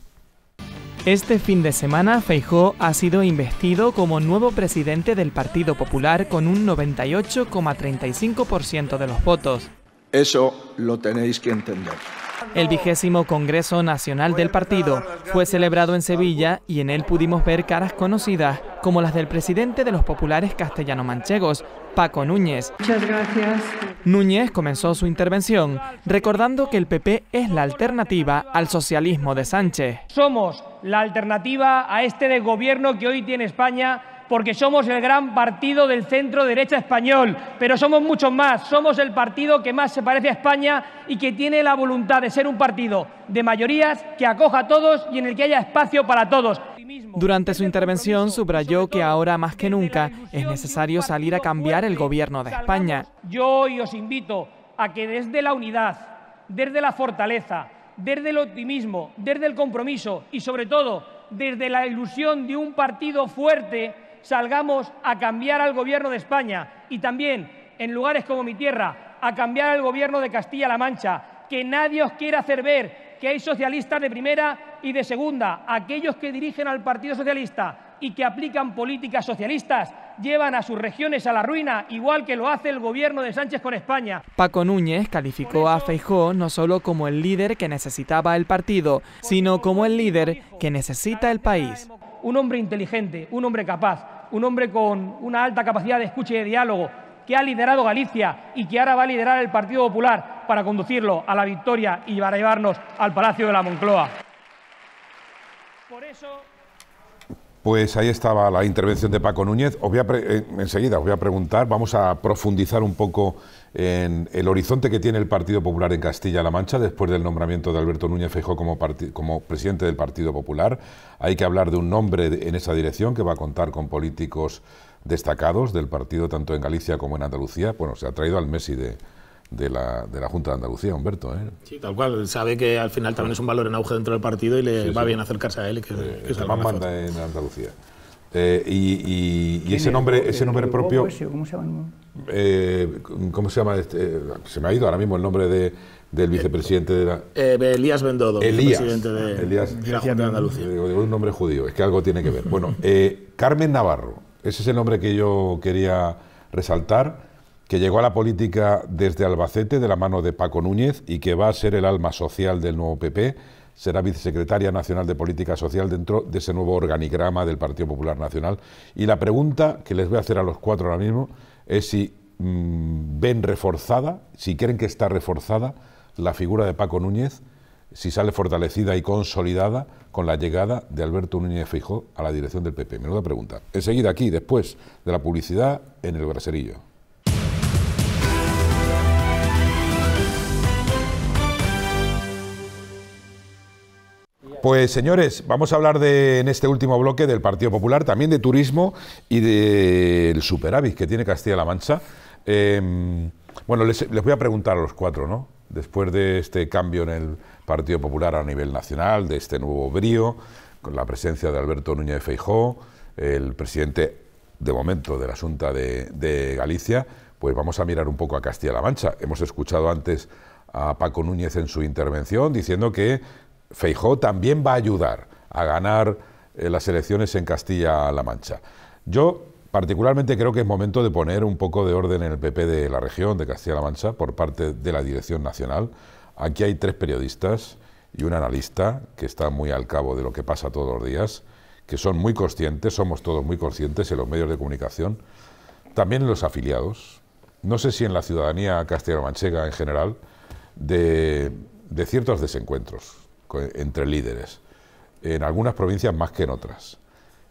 Este fin de semana, Feijó ha sido investido como nuevo presidente del Partido Popular con un 98,35% de los votos. Eso lo tenéis que entender. El vigésimo Congreso Nacional del Partido fue celebrado en Sevilla y en él pudimos ver caras conocidas como las del presidente de los populares castellano-manchegos, Paco Núñez. Muchas gracias. Núñez comenzó su intervención recordando que el PP es la alternativa al socialismo de Sánchez. Somos la alternativa a este gobierno que hoy tiene España porque somos el gran partido del centro derecha español, pero somos muchos más, somos el partido que más se parece a España y que tiene la voluntad de ser un partido de mayorías que acoja a todos y en el que haya espacio para todos. Durante su intervención subrayó que ahora más que nunca es necesario salir a cambiar el gobierno de España. Yo hoy os invito a que desde la unidad, desde la fortaleza, desde el optimismo, desde el compromiso y sobre todo desde la ilusión de un partido fuerte salgamos a cambiar al gobierno de España y también en lugares como mi tierra, a cambiar al gobierno de Castilla-La Mancha, que nadie os quiera hacer ver que hay socialistas de primera y de segunda, aquellos que dirigen al Partido Socialista y que aplican políticas socialistas llevan a sus regiones a la ruina, igual que lo hace el gobierno de Sánchez con España. Paco Núñez calificó a Feijó no solo como el líder que necesitaba el partido, sino como el líder que necesita el país un hombre inteligente, un hombre capaz, un hombre con una alta capacidad de escucha y de diálogo, que ha liderado Galicia y que ahora va a liderar el Partido Popular para conducirlo a la victoria y para llevarnos al Palacio de la Moncloa. Por eso. Pues ahí estaba la intervención de Paco Núñez. Os voy a eh, enseguida os voy a preguntar, vamos a profundizar un poco en el horizonte que tiene el Partido Popular en Castilla-La Mancha después del nombramiento de Alberto Núñez Feijóo como, como presidente del Partido Popular. Hay que hablar de un nombre en esa dirección que va a contar con políticos destacados del partido tanto en Galicia como en Andalucía. Bueno, se ha traído al Messi de, de la, Junta de Andalucía, Humberto. ¿eh? Sí, tal cual. Sabe que al final también es un valor en auge dentro del partido y le va bien acercarse a él. Que, eh, el que más manda en Andalucía. Eh, y, ese nombre, ese nombre propio. ¿Cómo se llama? Eh, este? se me ha ido ahora mismo el nombre del vicepresidente de la. Elías Bendodo, Elías, presidente de la Junta de Andalucía. un nombre judío, es que algo tiene que ver. Bueno, Carmen Navarro, ese es el nombre que yo quería resaltar que llegó a la política desde Albacete de la mano de Paco Núñez y que va a ser el alma social del nuevo PP. Será vicesecretaria nacional de Política Social dentro de ese nuevo organigrama del Partido Popular Nacional. Y la pregunta que les voy a hacer a los cuatro ahora mismo es si mm, ven reforzada, si creen que está reforzada la figura de Paco Núñez si sale fortalecida y consolidada con la llegada de Alberto Núñez Fijó a la dirección del PP. Menuda pregunta. Enseguida aquí, después de la publicidad, en el braserillo. Pues señores, vamos a hablar de, en este último bloque del Partido Popular, también de turismo y del superávit que tiene Castilla-La Mancha. Em, bueno, les, voy a preguntar a los cuatro, ¿no? Después de este cambio en el Partido Popular a nivel nacional, de este nuevo brío, con la presencia de Alberto Núñez Feijó, el presidente de momento de la Junta de, de Galicia, pues vamos a mirar un poco a Castilla-La Mancha. Hemos escuchado antes a Paco Núñez en su intervención diciendo que Feijó también va a ayudar a ganar eh, las elecciones en Castilla-La Mancha. Yo particularmente creo que es momento de poner un poco de orden en el PP de la región de Castilla-La Mancha por parte de la dirección nacional. Aquí hay tres periodistas y un analista que está muy al cabo de lo que pasa todos los días, que son muy conscientes, somos todos muy conscientes en los medios de comunicación, también en los afiliados, no sé si en la ciudadanía castellano-manchega en general, de ciertos desencuentros entre líderes, en algunas provincias más que en otras.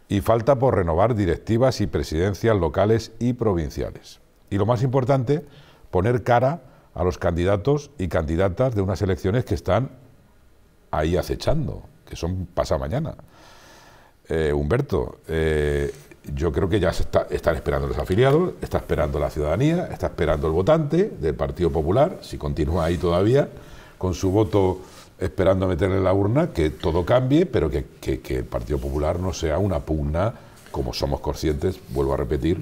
Y falta por renovar directivas y presidencias locales y provinciales. Y lo más importante, poner cara a los candidatos y candidatas de unas elecciones que están ahí acechando, que son pasado mañana. Eh, Humberto, eh, yo creo que ya se está, están esperando los afiliados, está esperando la ciudadanía, está esperando el votante del Partido Popular, si continúa ahí todavía, con su voto esperando meterle en la urna, que todo cambie, pero que, el Partido Popular no sea una pugna, como somos conscientes, vuelvo a repetir,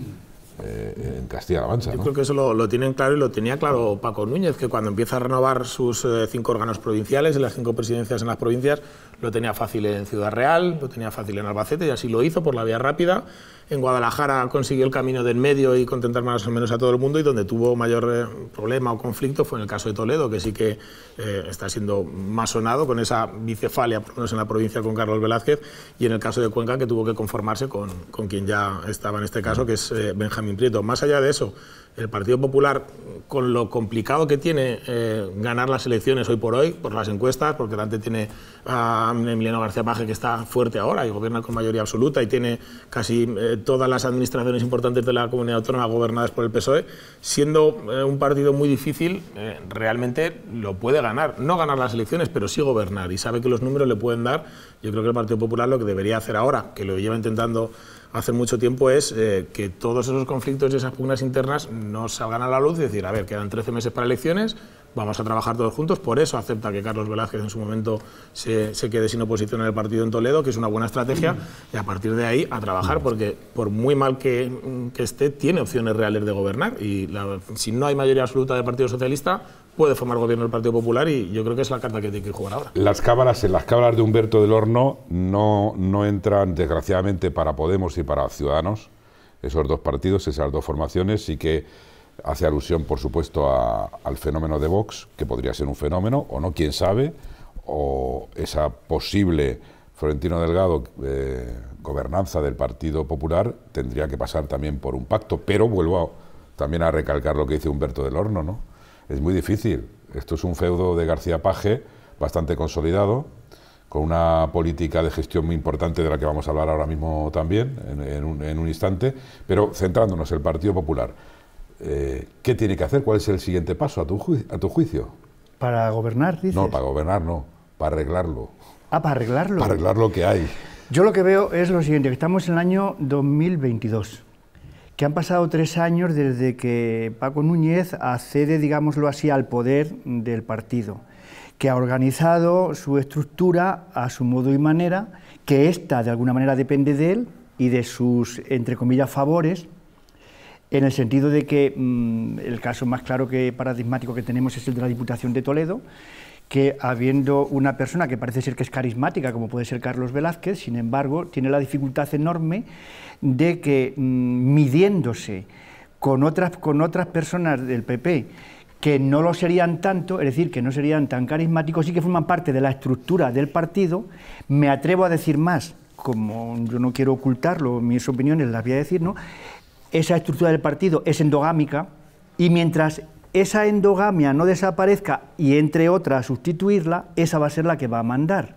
eh, en Castilla-La Mancha. Yo creo que eso lo, tienen claro y lo tenía claro Paco Núñez, que cuando empieza a renovar sus eh, cinco órganos provinciales y las cinco presidencias en las provincias, lo tenía fácil en Ciudad Real, lo tenía fácil en Albacete y así lo hizo por la vía rápida en Guadalajara consiguió el camino del medio y contentar más o menos a todo el mundo y donde tuvo mayor eh, problema o conflicto fue en el caso de Toledo, que sí que eh, está siendo más sonado con esa bicefalia, por lo menos en la provincia con Carlos Velázquez, y en el caso de Cuenca que tuvo que conformarse con, quien ya estaba en este caso, que es eh, Benjamín Prieto. Más allá de eso, el Partido Popular, con lo complicado que tiene eh, ganar las elecciones hoy por hoy, por las encuestas, porque delante tiene a Emiliano García Paje, que está fuerte ahora y gobierna con mayoría absoluta y tiene casi eh, todas las administraciones importantes de la comunidad autónoma gobernadas por el PSOE, siendo eh, un partido muy difícil, realmente lo puede ganar. No ganar las elecciones, pero sí gobernar y sabe que los números le pueden dar. Yo creo que el Partido Popular lo que debería hacer ahora, que lo lleva intentando hace mucho tiempo es eh, que todos esos conflictos y esas pugnas internas no salgan a la luz y decir, a ver, quedan 13 meses para elecciones, vamos a trabajar todos juntos, por eso acepta que Carlos Velázquez en su momento se, quede sin oposición en el partido en Toledo, que es una buena estrategia, y a partir de ahí a trabajar, porque por muy mal que, esté, tiene opciones reales de gobernar, y si no hay mayoría absoluta del Partido Socialista, puede formar gobierno el Partido Popular y yo creo que es la carta que tiene que jugar ahora. Las cámaras en las cámaras de Humberto del Horno no, no entran, desgraciadamente, para Podemos y para Ciudadanos, esos dos partidos, esas dos formaciones, y que hace alusión, por supuesto, al fenómeno de Vox, que podría ser un fenómeno, o no, quién sabe, o esa posible Florentino Delgado eh, gobernanza del Partido Popular tendría que pasar también por un pacto, pero vuelvo también a recalcar lo que dice Humberto del Horno, ¿no? es muy difícil. Esto es un feudo de García Paje bastante consolidado, con una política de gestión muy importante de la que vamos a hablar ahora mismo también, en, un, instante, pero centrándonos, el Partido Popular. Eh, ¿Qué tiene que hacer? ¿Cuál es el siguiente paso a tu, a tu juicio? ¿Para gobernar, dice. No, para gobernar no, para arreglarlo. Ah, para arreglarlo. Para arreglar lo que hay. Yo lo que veo es lo siguiente, que estamos en el año 2022 que han pasado tres años desde que Paco Núñez accede, digámoslo así, al poder del partido, que ha organizado su estructura a su modo y manera, que ésta de alguna manera depende de él y de sus, entre comillas, favores, en el sentido de que mm, el caso más claro que paradigmático que tenemos es el de la Diputación de Toledo, que habiendo una persona que parece ser que es carismática, como puede ser Carlos Velázquez, sin embargo, tiene la dificultad enorme de que mm, midiéndose con otras, con otras personas del PP, que no lo serían tanto, es decir, que no serían tan carismáticos y que forman parte de la estructura del partido, me atrevo a decir más, como yo no quiero ocultarlo, mis opiniones las voy a decir, ¿no? Esa estructura del partido es endogámica y mientras esa endogamia no desaparezca y entre otras sustituirla, esa va a ser la que va a mandar.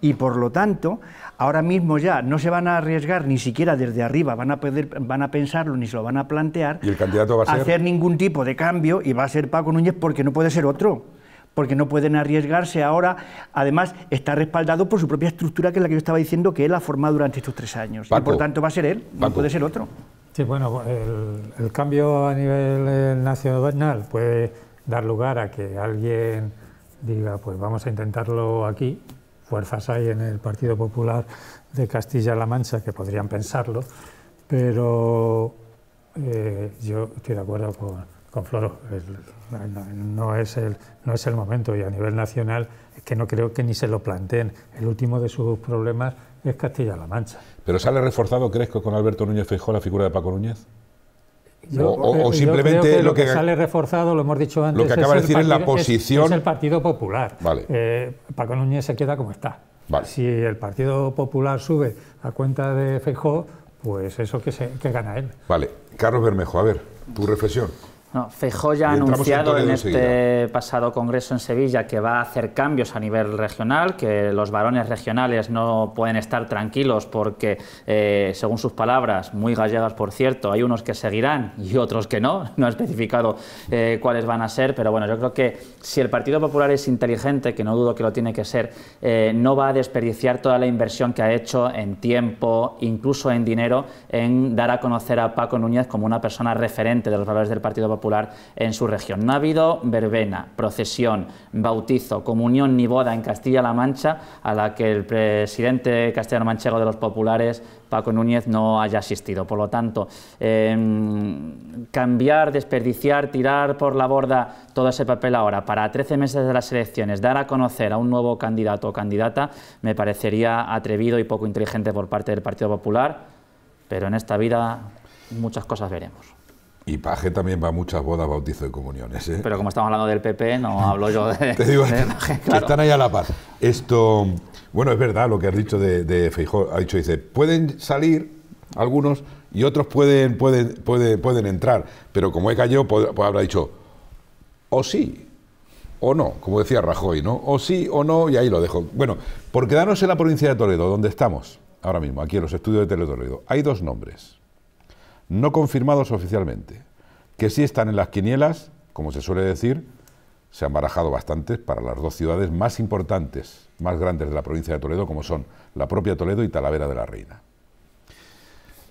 Y por lo tanto, ahora mismo ya no se van a arriesgar ni siquiera desde arriba, van a, poder, van a pensarlo ni se lo van a plantear. el candidato va a Hacer ningún tipo de cambio y va a ser Paco Núñez porque no puede ser otro porque no pueden arriesgarse ahora. Además, está respaldado por su propia estructura, que es la que yo estaba diciendo que él ha formado durante estos tres años. y por tanto, va a ser él, no puede ser otro. Sí, bueno, el, cambio a nivel eh, nacional puede dar lugar a que alguien diga, pues vamos a intentarlo aquí, fuerzas hay en el Partido Popular de Castilla-La Mancha que podrían pensarlo, pero eh, yo estoy de acuerdo con, Floro, no, es el, no es el momento y a nivel nacional es que no creo que ni se lo planteen. El último de sus problemas es Castilla-La Mancha. ¿Pero sale reforzado, crees, con Alberto Núñez Feijóo la figura de Paco Núñez? o, simplemente lo, que, sale reforzado, lo hemos dicho antes. que acaba de decir es la posición. Es, el Partido Popular. Vale. Eh, Paco Núñez se queda como está. Si el Partido Popular sube a cuenta de Feijóo, pues eso que, se, que gana él. Vale. Carlos Bermejo, a ver, tu reflexión. No, ya ha anunciado en, este pasado congreso en Sevilla que va a hacer cambios a nivel regional, que los varones regionales no pueden estar tranquilos porque, eh, según sus palabras, muy gallegas por cierto, hay unos que seguirán y otros que no. No ha especificado eh, cuáles van a ser, pero bueno, yo creo que si el Partido Popular es inteligente, que no dudo que lo tiene que ser, eh, no va a desperdiciar toda la inversión que ha hecho en tiempo, incluso en dinero, en dar a conocer a Paco Núñez como una persona referente de los valores del Partido Popular en su región. No ha habido verbena, procesión, bautizo, comunión ni boda en Castilla-La Mancha a la que el presidente castellano-manchego de los populares, Paco Núñez, no haya asistido. Por lo tanto, em, cambiar, desperdiciar, tirar por la borda todo ese papel ahora para 13 meses de las elecciones, dar a conocer a un nuevo candidato o candidata, me parecería atrevido y poco inteligente por parte del Partido Popular, pero en esta vida muchas cosas veremos. Y Paje también va a muchas bodas, bautizos y comuniones. ¿eh? Pero como estamos hablando del PP, no hablo yo de. Te digo, que están ahí a la paz. Esto. Bueno, es verdad lo que has dicho de, de Ha dicho, dice, pueden salir algunos y otros pueden, pueden, pueden, pueden entrar. Pero como he cayó, pues, pues habrá dicho, o sí, o no, como decía Rajoy, ¿no? O sí o no, y ahí lo dejo. Bueno, por quedarnos en la provincia de Toledo, donde estamos ahora mismo, aquí en los estudios de Toledo, hay dos nombres no confirmados oficialmente, que sí están en las quinielas, como se suele decir, se han barajado bastantes para las dos ciudades más importantes, más grandes de la provincia de Toledo, como son la propia Toledo y Talavera de la Reina.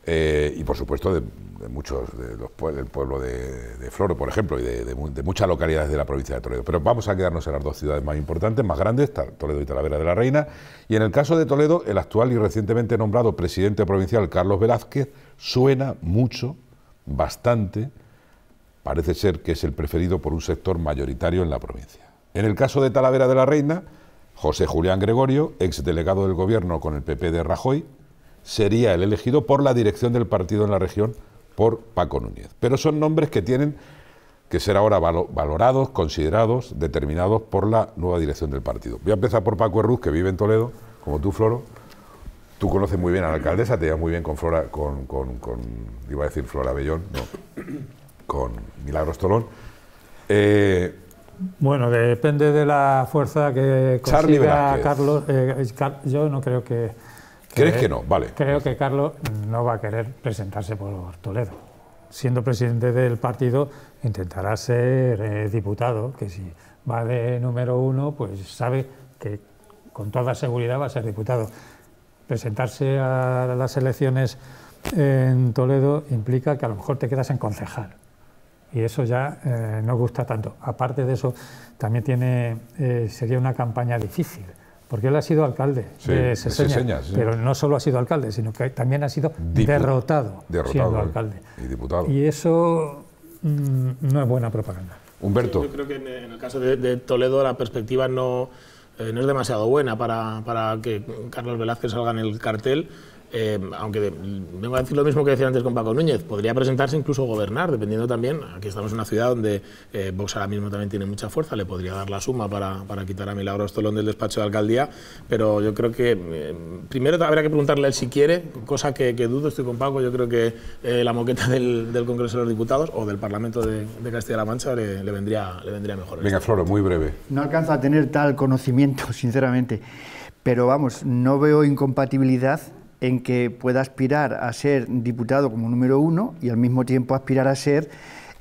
Eh, y por supuesto de, muchos de los del pueblo de, de, Floro, por ejemplo, y de, de, muchas localidades de la provincia de Toledo. Pero vamos a quedarnos en las dos ciudades más importantes, más grandes, Toledo y Talavera de la Reina. Y en el caso de Toledo, el actual y recientemente nombrado presidente provincial Carlos Velázquez suena mucho, bastante, parece ser que es el preferido por un sector mayoritario en la provincia. En el caso de Talavera de la Reina, José Julián Gregorio, exdelegado del gobierno con el PP de Rajoy, sería el elegido por la dirección del partido en la región, por Paco Núñez. Pero son nombres que tienen que ser ahora valorados, considerados, determinados por la nueva dirección del partido. Voy a empezar por Paco Herruz, que vive en Toledo, como tú, Floro. Tú conoces muy bien a la alcaldesa, te llevas muy bien con Flora, con, con, iba a decir Flora Bellón, no, con Milagros Tolón. Eh, bueno, depende de la fuerza que consiga Carlos. Eh, yo no creo que ¿Crees que no? Vale. Creo que Carlos no va a querer presentarse por Toledo. Siendo presidente del partido, intentará ser eh, diputado, que si va de número uno, pues sabe que con toda seguridad va a ser diputado. Presentarse a las elecciones en Toledo implica que a lo mejor te quedas en concejal. Y eso ya eh, no gusta tanto. Aparte de eso, también tiene, eh, sería una campaña difícil porque él ha sido alcalde de pero no solo ha sido alcalde, sino que también ha sido derrotado, derrotado, siendo alcalde. Y diputado. Y eso mm, no es buena propaganda. Humberto. yo creo que en, el caso de, Toledo la perspectiva no, eh, es demasiado buena para que Carlos Velázquez salga en el cartel. Eh, aunque vengo a decir lo mismo que decía antes con Paco Núñez, podría presentarse incluso gobernar, dependiendo también, aquí estamos en una ciudad donde Box eh, Vox ahora mismo también tiene mucha fuerza, le podría dar la suma para, quitar a Milagros Tolón del despacho de alcaldía, pero yo creo que eh, primero habría que preguntarle a él si quiere, cosa que, dudo, estoy con Paco, yo creo que la moqueta del, Congreso de los Diputados o del Parlamento de, Castilla-La Mancha le, le, vendría, le vendría mejor. Venga, Floro, muy breve. No alcanza a tener tal conocimiento, sinceramente, pero vamos, no veo incompatibilidad en que pueda aspirar a ser diputado como número uno y al mismo tiempo aspirar a ser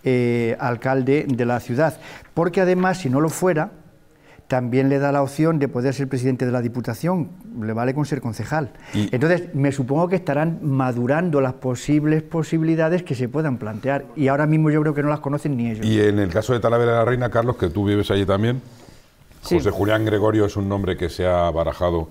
eh, alcalde de la ciudad. Porque además, si no lo fuera, también le da la opción de poder ser presidente de la Diputación, le vale con ser concejal. Entonces, me supongo que estarán madurando las posibles posibilidades que se puedan plantear, y ahora mismo yo creo que no las conocen ni ellos. Y en el caso de Talavera de la Reina, Carlos, que tú vives allí también, José Julián Gregorio es un nombre que se ha barajado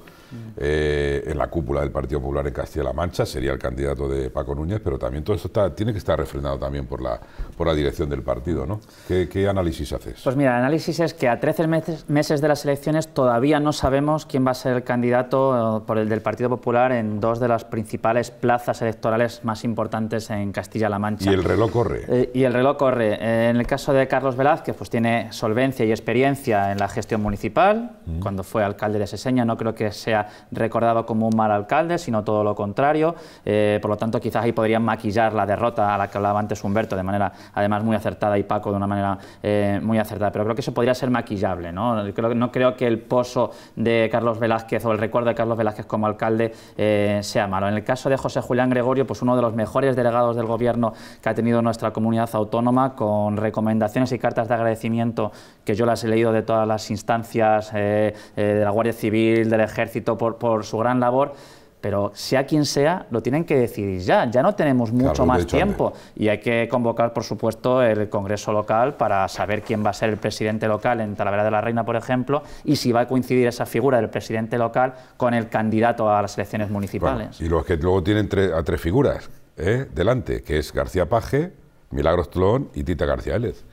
eh, en la cúpula del Partido Popular en Castilla-La Mancha, sería el candidato de Paco Núñez, pero también todo esto está, tiene que estar refrenado también por la, por la dirección del partido, ¿no? ¿Qué, análisis haces? Pues mira, el análisis es que a 13 meses, meses de las elecciones todavía no sabemos quién va a ser el candidato eh, por el del Partido Popular en dos de las principales plazas electorales más importantes en Castilla-La Mancha. Y el reloj corre. Eh, y el reloj corre. en el caso de Carlos Velázquez, pues tiene solvencia y experiencia en la gestión municipal, mm. cuando fue alcalde de Seseña, no creo que sea recordado como un mal alcalde, sino todo lo contrario. Eh, por lo tanto, quizás ahí podrían maquillar la derrota a la que hablaba antes Humberto de manera, además, muy acertada y Paco de una manera eh, muy acertada. Pero creo que eso podría ser maquillable. ¿no? Creo, no creo que el pozo de Carlos Velázquez o el recuerdo de Carlos Velázquez como alcalde eh, sea malo. En el caso de José Julián Gregorio, pues uno de los mejores delegados del gobierno que ha tenido nuestra comunidad autónoma, con recomendaciones y cartas de agradecimiento que yo las he leído de todas las instancias eh, eh, de la Guardia Civil, del Ejército, por, su gran labor, pero sea quien sea, lo tienen que decidir ya. Ya no tenemos mucho más tiempo y hay que convocar, por supuesto, el Congreso local para saber quién va a ser el presidente local en Talavera de la Reina, por ejemplo, y si va a coincidir esa figura del presidente local con el candidato a las elecciones municipales. y los que luego tienen a tres figuras ¿eh? delante, que es García Paje, Milagros Tlón y Tita García Élez,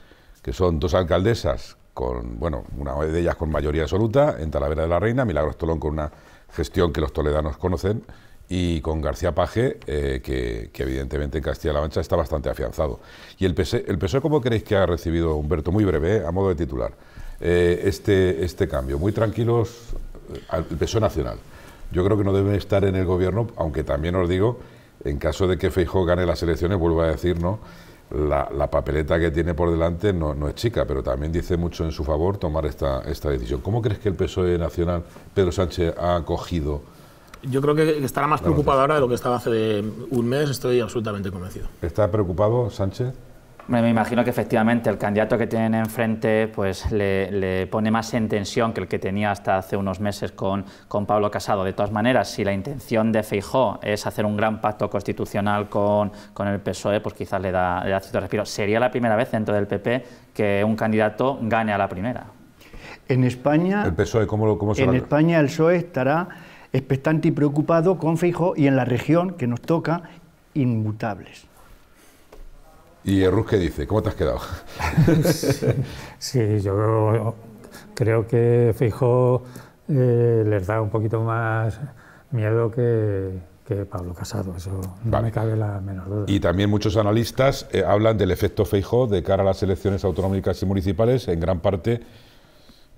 que son dos alcaldesas con, bueno, una de ellas con mayoría absoluta, en Talavera de la Reina, Milagros Tolón con una gestión que los toledanos conocen, y con García Paje, eh, que, evidentemente en Castilla-La Mancha está bastante afianzado. ¿Y el PSOE, el PSOE cómo creéis que ha recibido, Humberto, muy breve, ¿eh? a modo de titular, eh, este, este cambio? Muy tranquilos, el PSOE Nacional. Yo creo que no debe estar en el gobierno, aunque también os digo, en caso de que Feijóo gane las elecciones, vuelvo a decir, ¿no? la, papeleta que tiene por delante no, no, es chica, pero también dice mucho en su favor tomar esta, esta decisión. ¿Cómo crees que el PSOE Nacional, Pedro Sánchez, ha acogido? Yo creo que estará más preocupado ahora de lo que estaba hace un mes, estoy absolutamente convencido. ¿Está preocupado Sánchez? me imagino que efectivamente el candidato que tienen enfrente pues, le, pone más en tensión que el que tenía hasta hace unos meses con, Pablo Casado. De todas maneras, si la intención de Feijó es hacer un gran pacto constitucional con, el PSOE, pues quizás le da, le da cierto respiro. Sería la primera vez dentro del PP que un candidato gane a la primera. En España. El PSOE, En España el PSOE estará expectante y preocupado con Feijó y en la región que nos toca, inmutables. ¿Y Rus, que dice? ¿Cómo te has quedado? sí, yo creo que Feijó eh, les da un poquito más miedo que, Pablo Casado, eso no me cabe la menor duda. Y también muchos analistas eh, hablan del efecto Feijó de cara a las elecciones autonómicas y municipales, en gran parte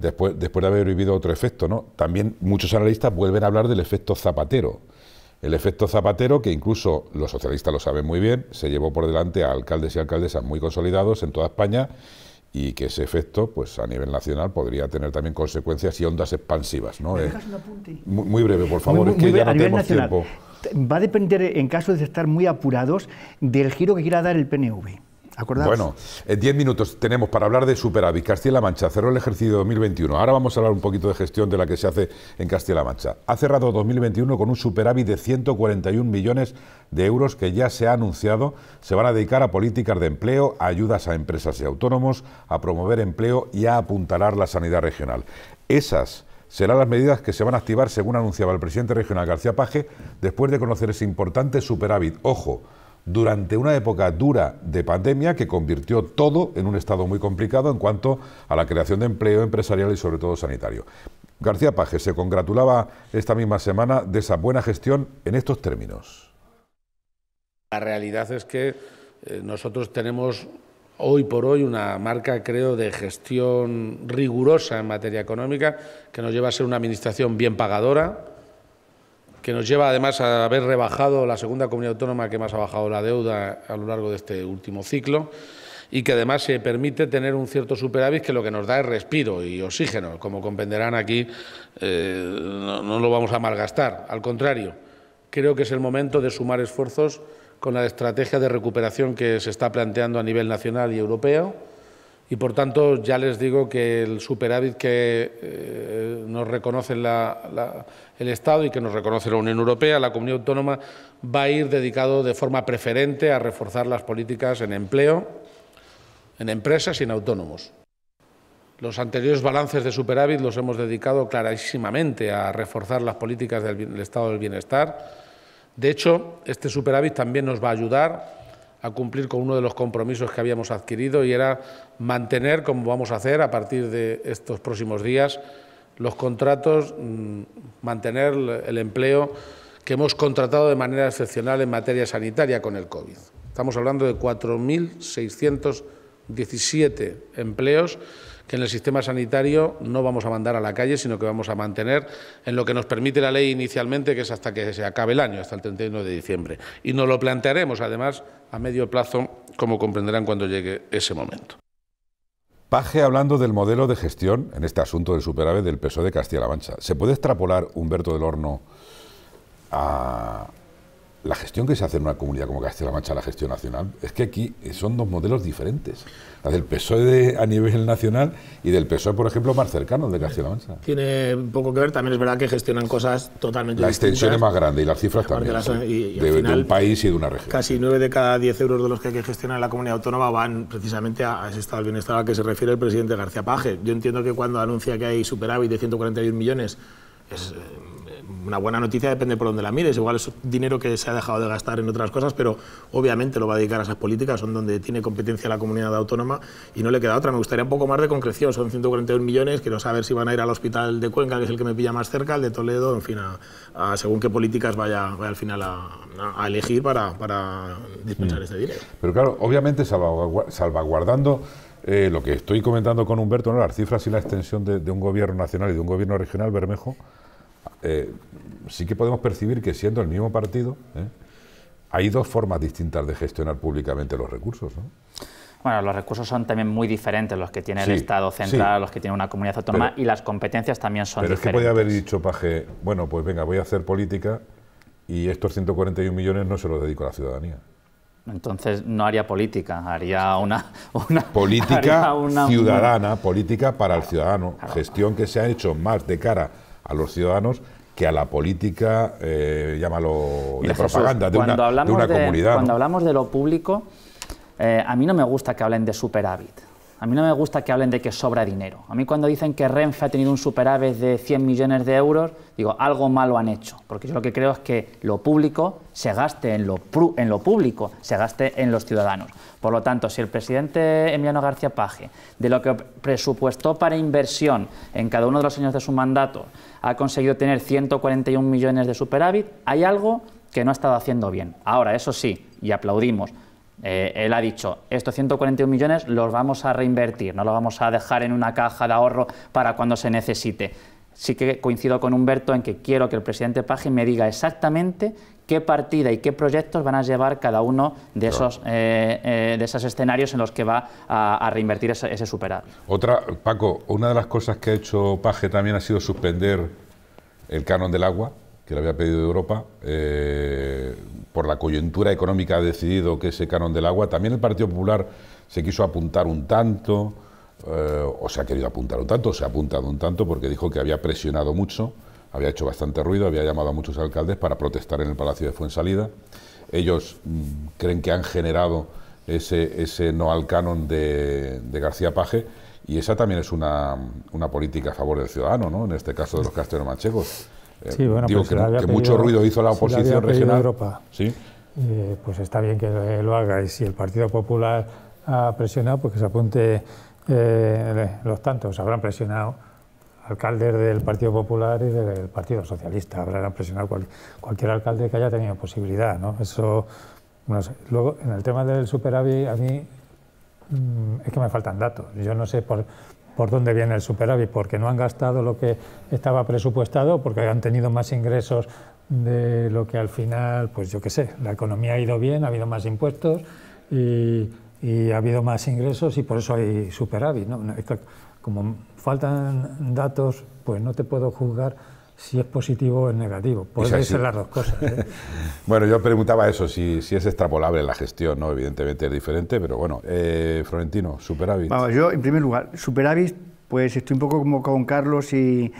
después, después de haber vivido otro efecto. ¿no? También muchos analistas vuelven a hablar del efecto Zapatero el efecto Zapatero, que incluso los socialistas lo saben muy bien, se llevó por delante a alcaldes y alcaldesas muy consolidados en toda España y que ese efecto, pues a nivel nacional, podría tener también consecuencias y ondas expansivas. ¿no? Eh, muy, breve, por favor, es que ya no tenemos tiempo. Va a depender, en caso de estar muy apurados, del giro que quiera dar el PNV. Bueno, en eh, diez minutos tenemos para hablar de superávit. Castilla-La Mancha cerró el ejercicio 2021. Ahora vamos a hablar un poquito de gestión de la que se hace en Castilla-La Mancha. Ha cerrado 2021 con un superávit de 141 millones de euros que ya se ha anunciado. Se van a dedicar a políticas de empleo, a ayudas a empresas y autónomos, a promover empleo y a apuntalar la sanidad regional. Esas serán las medidas que se van a activar, según anunciaba el presidente regional García Paje, después de conocer ese importante superávit. Ojo, durante una época dura de pandemia que convirtió todo en un estado muy complicado en cuanto a la creación de empleo empresarial y sobre todo sanitario. García Paje se congratulaba esta misma semana de esa buena gestión en estos términos. La realidad es que eh, nosotros tenemos hoy por hoy una marca, creo, de gestión rigurosa en materia económica que nos lleva a ser una administración bien pagadora, que nos lleva además a haber rebajado la segunda comunidad autónoma que más ha bajado la deuda a lo largo de este último ciclo y que además se permite tener un cierto superávit que lo que nos da es respiro y oxígeno. Como comprenderán aquí, eh, no lo vamos a malgastar, al contrario, creo que es el momento de sumar esfuerzos con la estrategia de recuperación que se está planteando a nivel nacional y europeo y por tanto, ya les digo que el superávit que eh, nos reconoce el Estado y que nos reconoce la Unión Europea, la Comunidad Autónoma, va a ir dedicado de forma preferente a reforzar las políticas en empleo, en empresas y en autónomos. Los anteriores balances de superávit los hemos dedicado clarísimamente a reforzar las políticas del Estado del Bienestar. De hecho, este superávit también nos va a ayudar a cumplir con uno de los compromisos que habíamos adquirido y era mantener, como vamos a hacer a partir de estos próximos días, los contratos, mm, mantener el empleo que hemos contratado de manera excepcional en materia sanitaria con el COVID. Estamos hablando de 4.617 empleos que en el sistema sanitario no vamos a mandar a la calle, sino que vamos a mantener en lo que nos permite la ley inicialmente, que es hasta que se acabe el año, hasta el 31 de diciembre. Y nos lo plantearemos, además, a medio plazo, como comprenderán cuando llegue ese momento. Paje hablando del modelo de gestión en este asunto del superávit del PSOE de Castilla-La Mancha. ¿Se puede extrapolar Humberto del Horno a la gestión que se hace en una comunidad como Castilla-La Mancha, la gestión nacional, es que aquí son dos modelos diferentes. La del PSOE a nivel nacional y del PSOE, por ejemplo, más cercano, de Castilla-La Mancha. Tiene poco que ver, también es verdad que gestionan cosas totalmente La extensión es más grande y las cifras también. de, un país y de una región. Casi nueve de cada diez euros de los que hay que gestionar en la comunidad autónoma van precisamente a, ese estado del bienestar al que se refiere el presidente García Page Yo entiendo que cuando anuncia que hay superávit de 141 millones, es eh, una buena noticia depende por donde la mires. Igual es dinero que se ha dejado de gastar en otras cosas, pero obviamente lo va a dedicar a esas políticas, son donde tiene competencia la comunidad autónoma y no le queda otra. Me gustaría un poco más de concreción. Son 141 millones, quiero saber si van a ir al hospital de Cuenca, que es el que me pilla más cerca, el de Toledo, en fin, a, según qué políticas vaya, al final a, elegir para, dispensar mm. ese dinero. Pero claro, obviamente salvaguardando eh, lo que estoy comentando con Humberto, ¿no? las cifras y la extensión de, un gobierno nacional y de un gobierno regional, Bermejo, eh, sí que podemos percibir que siendo el mismo partido, ¿eh? hay dos formas distintas de gestionar públicamente los recursos. Bueno, los recursos son también muy diferentes los que tiene el Estado central, los que tiene una comunidad autónoma y las competencias también son diferentes. Pero es que podía haber dicho Paje, bueno, pues venga, voy a hacer política y estos 141 millones no se los dedico a la ciudadanía. Entonces no haría política, haría una... política ciudadana, política para el ciudadano, gestión que se ha hecho más de cara a los ciudadanos que a la política, eh, llámalo, de propaganda de una, comunidad. cuando hablamos de lo público, eh, a mí no me gusta que hablen de superávit. A mí no me gusta que hablen de que sobra dinero. A mí cuando dicen que Renfe ha tenido un superávit de 100 millones de euros, digo, algo malo han hecho. Porque yo lo que creo es que lo público se gaste en lo, en lo público, se gaste en los ciudadanos. Por lo tanto, si el presidente Emiliano García Paje, de lo que presupuestó para inversión en cada uno de los años de su mandato, ha conseguido tener 141 millones de superávit, hay algo que no ha estado haciendo bien. Ahora, eso sí, y aplaudimos, eh, él ha dicho, estos 141 millones los vamos a reinvertir, no los vamos a dejar en una caja de ahorro para cuando se necesite sí que coincido con Humberto en que quiero que el presidente Paje me diga exactamente qué partida y qué proyectos van a llevar cada uno de esos, eh, eh, de esos escenarios en los que va a, reinvertir ese, superávit. Otra, Paco, una de las cosas que ha hecho Paje también ha sido suspender el canon del agua, que le había pedido Europa. Eh, por la coyuntura económica ha decidido que ese canon del agua. También el Partido Popular se quiso apuntar un tanto. Eh, o se ha querido apuntar un tanto, se ha apuntado un tanto porque dijo que había presionado mucho, había hecho bastante ruido, había llamado a muchos alcaldes para protestar en el Palacio de Fuensalida. Ellos mm, creen que han generado ese, ese no al canon de, García Paje y esa también es una, política a favor del ciudadano, ¿no? en este caso de los castellanos manchegos. Eh, digo pues que, mucho ruido hizo la oposición regional. ¿Sí? Eh, pues está bien que lo haga y si el Partido Popular ha presionado, pues que se apunte eh, eh, los tantos habrán presionado alcaldes del Partido Popular y del Partido Socialista, habrán presionado cualquier alcalde que haya tenido posibilidad, ¿no? Eso, Luego, en el tema del superávit, a mí mm, es que me faltan datos. Yo no sé por, por dónde viene el superávit, porque no han gastado lo que estaba presupuestado, porque han tenido más ingresos de lo que al final, pues yo qué sé, la economía ha ido bien, ha habido más impuestos y y ha habido más ingresos y por eso hay superávit. ¿no? Como faltan datos, pues no te puedo juzgar si es positivo o es negativo. puede ser las dos cosas. ¿eh? bueno, yo preguntaba eso, si, si, es extrapolable la gestión, ¿no? Evidentemente es diferente, pero bueno, eh, Florentino, superávit. Vamos, yo en primer lugar, superávit, pues estoy un poco como con Carlos y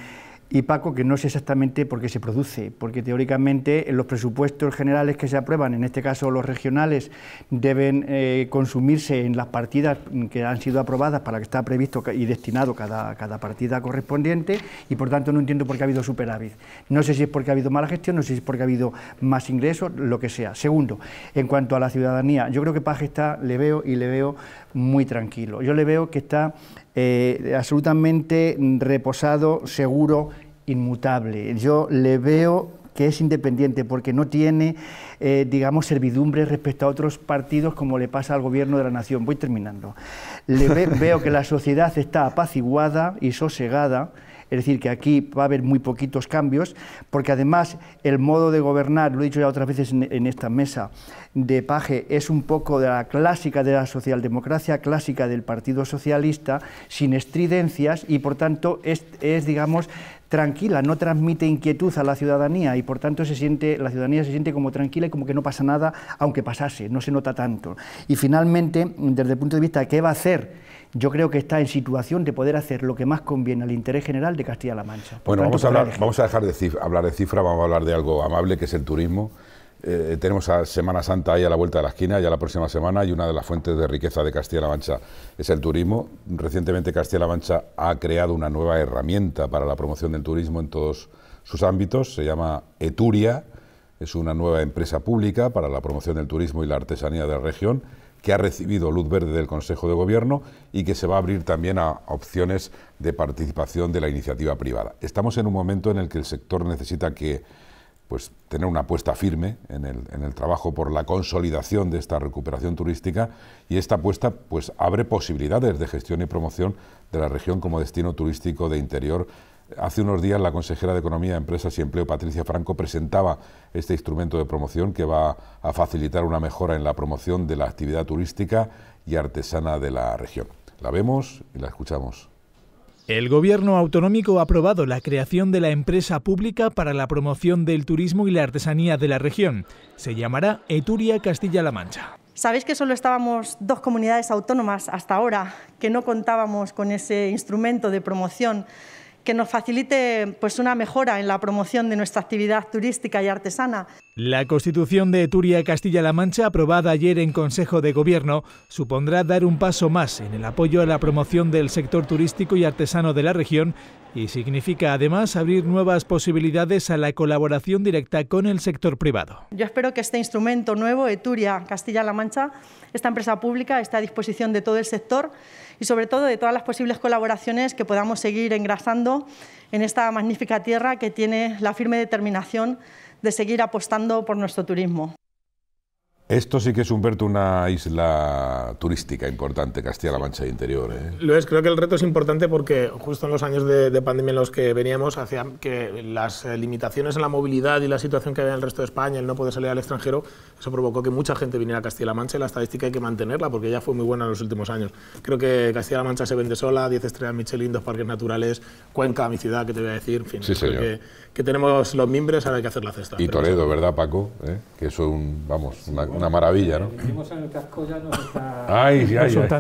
y Paco, que no sé exactamente por qué se produce, porque teóricamente los presupuestos generales que se aprueban, en este caso los regionales, deben eh, consumirse en las partidas que han sido aprobadas para que está previsto y destinado cada, cada partida correspondiente y por tanto no entiendo por qué ha habido superávit. No sé si es porque ha habido mala gestión, no sé si es porque ha habido más ingresos, lo que sea. Segundo, en cuanto a la ciudadanía, yo creo que Paje está, le veo y le veo muy tranquilo. Yo le veo que está eh, absolutamente reposado, seguro, inmutable. Yo le veo que es independiente porque no tiene, eh, digamos, servidumbre respecto a otros partidos como le pasa al gobierno de la nación. Voy terminando. Le veo que la sociedad está apaciguada y sosegada. Es decir, que aquí va a haber muy poquitos cambios, porque además el modo de gobernar, lo he dicho ya otras veces en, esta mesa de Paje, es un poco de la clásica de la socialdemocracia, clásica del Partido Socialista, sin estridencias y por tanto es, es digamos, tranquila, no transmite inquietud a la ciudadanía y por tanto se siente, la ciudadanía se siente como tranquila y como que no pasa nada, aunque pasase, no se nota tanto. Y finalmente, desde el punto de vista de qué va a hacer yo creo que está en situación de poder hacer lo que más conviene al interés general de Castilla-La Mancha. bueno, vamos, a hablar, dejar de hablar de cifra, vamos a hablar de algo amable, que es el turismo. Eh, tenemos a Semana Santa ahí a la vuelta de la esquina, ya la próxima semana, y una de las fuentes de riqueza de Castilla-La Mancha es el turismo. Recientemente Castilla-La Mancha ha creado una nueva herramienta para la promoción del turismo en todos sus ámbitos, se llama Eturia, es una nueva empresa pública para la promoción del turismo y la artesanía de la región que ha recibido luz verde del Consejo de Gobierno y que se va a abrir también a opciones de participación de la iniciativa privada. Estamos en un momento en el que el sector necesita que pues tener una apuesta firme en el, en el, trabajo por la consolidación de esta recuperación turística y esta apuesta pues abre posibilidades de gestión y promoción de la región como destino turístico de interior. Hace unos días la consejera de Economía, Empresas y Empleo, Patricia Franco, presentaba este instrumento de promoción que va a facilitar una mejora en la promoción de la actividad turística y artesana de la región. La vemos y la escuchamos. El gobierno autonómico ha aprobado la creación de la empresa pública para la promoción del turismo y la artesanía de la región. Se llamará Eturia Castilla-La Mancha. Sabéis que solo estábamos dos comunidades autónomas hasta ahora, que no contábamos con ese instrumento de promoción que nos facilite pues, una mejora en la promoción de nuestra actividad turística y artesana. La Constitución de Eturia Castilla-La Mancha, aprobada ayer en Consejo de Gobierno, supondrá dar un paso más en el apoyo a la promoción del sector turístico y artesano de la región y significa además abrir nuevas posibilidades a la colaboración directa con el sector privado. Yo espero que este instrumento nuevo, Eturia Castilla-La Mancha, esta empresa pública, esté a disposición de todo el sector y sobre todo de todas las posibles colaboraciones que podamos seguir engrasando en esta magnífica tierra que tiene la firme determinación de seguir apostando por nuestro turismo. Esto sí que es, Humberto, una isla turística importante, Castilla-La Mancha de Interior. ¿eh? Lo es, creo que el reto es importante porque justo en los años de, pandemia en los que veníamos hacían que las eh, limitaciones en la movilidad y la situación que había en el resto de España, el no poder salir al extranjero, eso provocó que mucha gente viniera a Castilla-La Mancha y la estadística hay que mantenerla porque ya fue muy buena en los últimos años. Creo que Castilla-La Mancha se vende sola, 10 estrellas Michelin, dos parques naturales, Cuenca, mi ciudad, que te voy a decir, Que, tenemos los mimbres, ahora hay que hacer la cesta. Y Toledo, ¿verdad, Paco? ¿Eh? Que eso es un, vamos, una, maravilla, ¿no? en el casco ya nos está ay,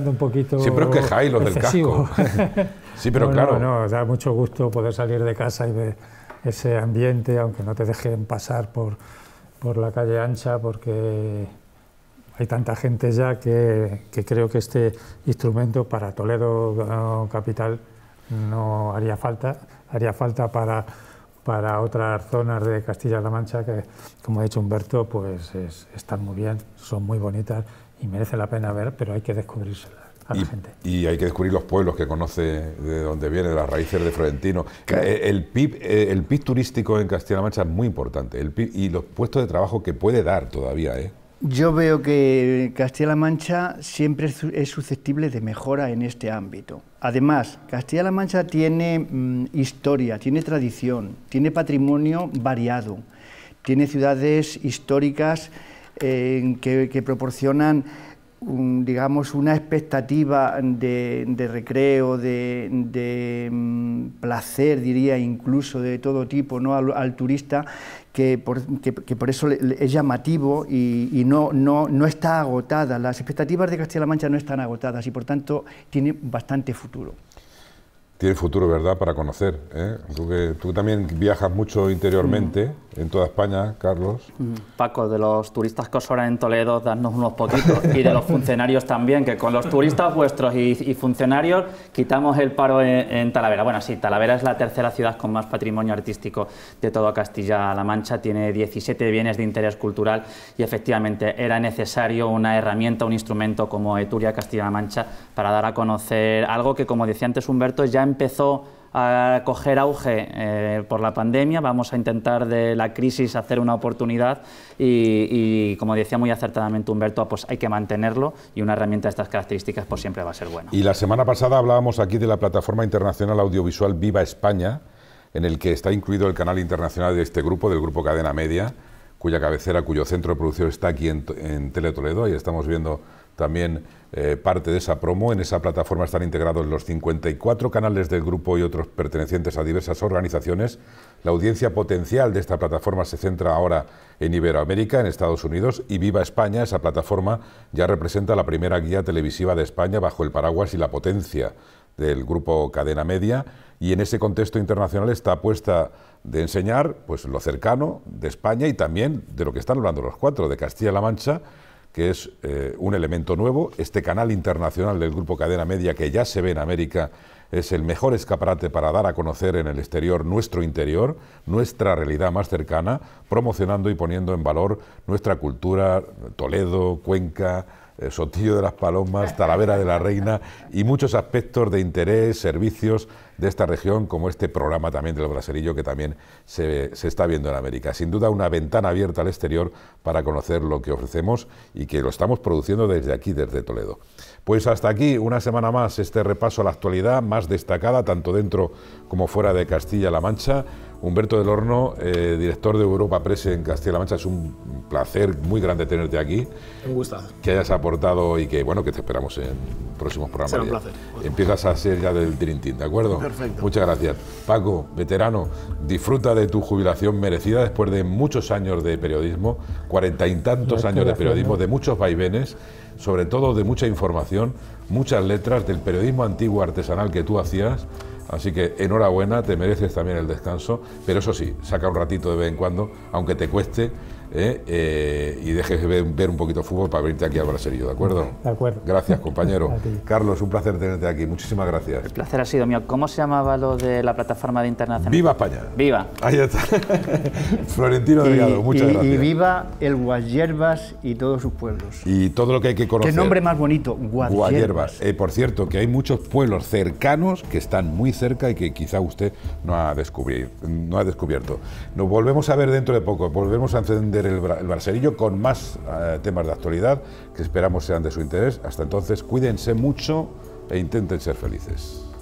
un poquito Siempre os quejáis los del casco. sí, pero claro. No, da mucho gusto poder salir de casa y ver ese ambiente, aunque no te dejen pasar por por la calle ancha porque hay tanta gente ya que, creo que este instrumento para Toledo ah, Capital no haría falta, haría falta para para otras zonas de Castilla-La Mancha que, como ha dicho Humberto, pues están muy bien, son muy bonitas y merece la pena ver, pero hay que descubrírselas y, hay que descubrir los pueblos que conoce de dónde vienen las raíces de Florentino. Eh, el PIB, eh, el PIB turístico en Castilla-La Mancha es muy importante el y los puestos de trabajo que puede dar todavía. ¿eh? Yo veo que Castilla-La Mancha siempre es susceptible de mejora en este ámbito. Además, Castilla-La Mancha tiene mm, historia, tiene tradición, tiene patrimonio variado, tiene ciudades históricas eh, que proporcionan digamos, una expectativa de, recreo, de, mm, placer, diría, incluso de todo tipo, ¿no? al, turista, que por, que, por, eso es llamativo y, no, no, no, está agotada. Las expectativas de Castilla-La Mancha no están agotadas y por tanto tiene bastante futuro tiene futuro, ¿verdad?, para conocer. ¿eh? Tú, que, tú también viajas mucho interiormente, mm. en toda España, Carlos. Mm, Paco, de los turistas que os sobran en Toledo, ...danos unos poquitos, y de los funcionarios también, que con los turistas vuestros y, funcionarios quitamos el paro en, Talavera. Bueno, sí, Talavera es la tercera ciudad con más patrimonio artístico de toda Castilla-La Mancha, tiene 17 bienes de interés cultural y efectivamente era necesario una herramienta, un instrumento como Eturia Castilla-La Mancha para dar a conocer algo que, como decía antes Humberto, ya empezó a coger auge eh, por la pandemia, vamos a intentar de la crisis hacer una oportunidad y, como decía muy acertadamente Humberto, ah, pues hay que mantenerlo y una herramienta de estas características por pues, siempre va a ser buena. Y la semana pasada hablábamos aquí de la plataforma internacional audiovisual Viva España, en el que está incluido el canal internacional de este grupo, del grupo Cadena Media, cuya cabecera, cuyo centro de producción está aquí en, en Teletoledo, y estamos viendo también eh, parte de esa promo. En esa plataforma están integrados los 54 canales del grupo y otros pertenecientes a diversas organizaciones. La audiencia potencial de esta plataforma se centra ahora en Iberoamérica, en Estados Unidos, y Viva España, esa plataforma, ya representa la primera guía televisiva de España bajo el paraguas y la potencia del grupo Cadena Media y en ese contexto internacional está puesta de enseñar pues lo cercano de España y también de lo que están hablando los cuatro, de Castilla-La Mancha que es eh, un elemento nuevo. Este canal internacional del Grupo Cadena Media, que ya se ve en América, es el mejor escaparate para dar a conocer en el exterior nuestro interior, nuestra realidad más cercana, promocionando y poniendo en valor nuestra cultura, Toledo, Cuenca, eh, Sotillo de las Palomas, Talavera de la Reina y muchos aspectos de interés, servicios de esta región, como este programa también del Braserillo que también se, se está viendo en América. Sin duda una ventana abierta al exterior para conocer lo que ofrecemos y que lo estamos produciendo desde aquí, desde Toledo. Pues hasta aquí una semana más este repaso a la actualidad más destacada, tanto dentro como fuera de Castilla-La Mancha. Humberto del Horno, eh, director de Europa Press en Castilla-La Mancha, es un placer muy grande tenerte aquí. Un Que hayas aportado y que, bueno, que te esperamos en próximos programas. Será un placer. Empiezas a ser ya del Trintín, ¿de acuerdo? Perfecto. Muchas gracias. Paco, veterano, disfruta de tu jubilación merecida después de muchos años de periodismo, cuarenta y tantos años de periodismo, de muchos vaivenes, sobre todo de mucha información, muchas letras del periodismo antiguo artesanal que tú hacías Así que enhorabuena, te mereces también el descanso, pero eso sí, saca un ratito de vez en cuando, aunque te cueste, ¿eh? Eh, y dejes ver, un poquito de fútbol para venirte aquí al Braserillo, ¿de acuerdo? De acuerdo. Gracias, compañero. Carlos, un placer tenerte aquí. Muchísimas gracias. El placer ha sido mío. ¿Cómo se llamaba lo de la plataforma de internacional? Viva España. Viva. Ahí está. Florentino Delgado, muchas gracias. Y viva el Guayerbas y todos sus pueblos. Y todo lo que hay que conocer. Qué nombre más bonito, Guayerbas. Eh, por cierto, que hay muchos pueblos cercanos que están muy cerca y que quizá usted no ha, descubierto, no ha descubierto. Nos volvemos a ver dentro de poco, volvemos a encender el, el con más eh, temas de actualidad que esperamos sean de su interés. Hasta entonces, cuídense mucho e intenten ser felices.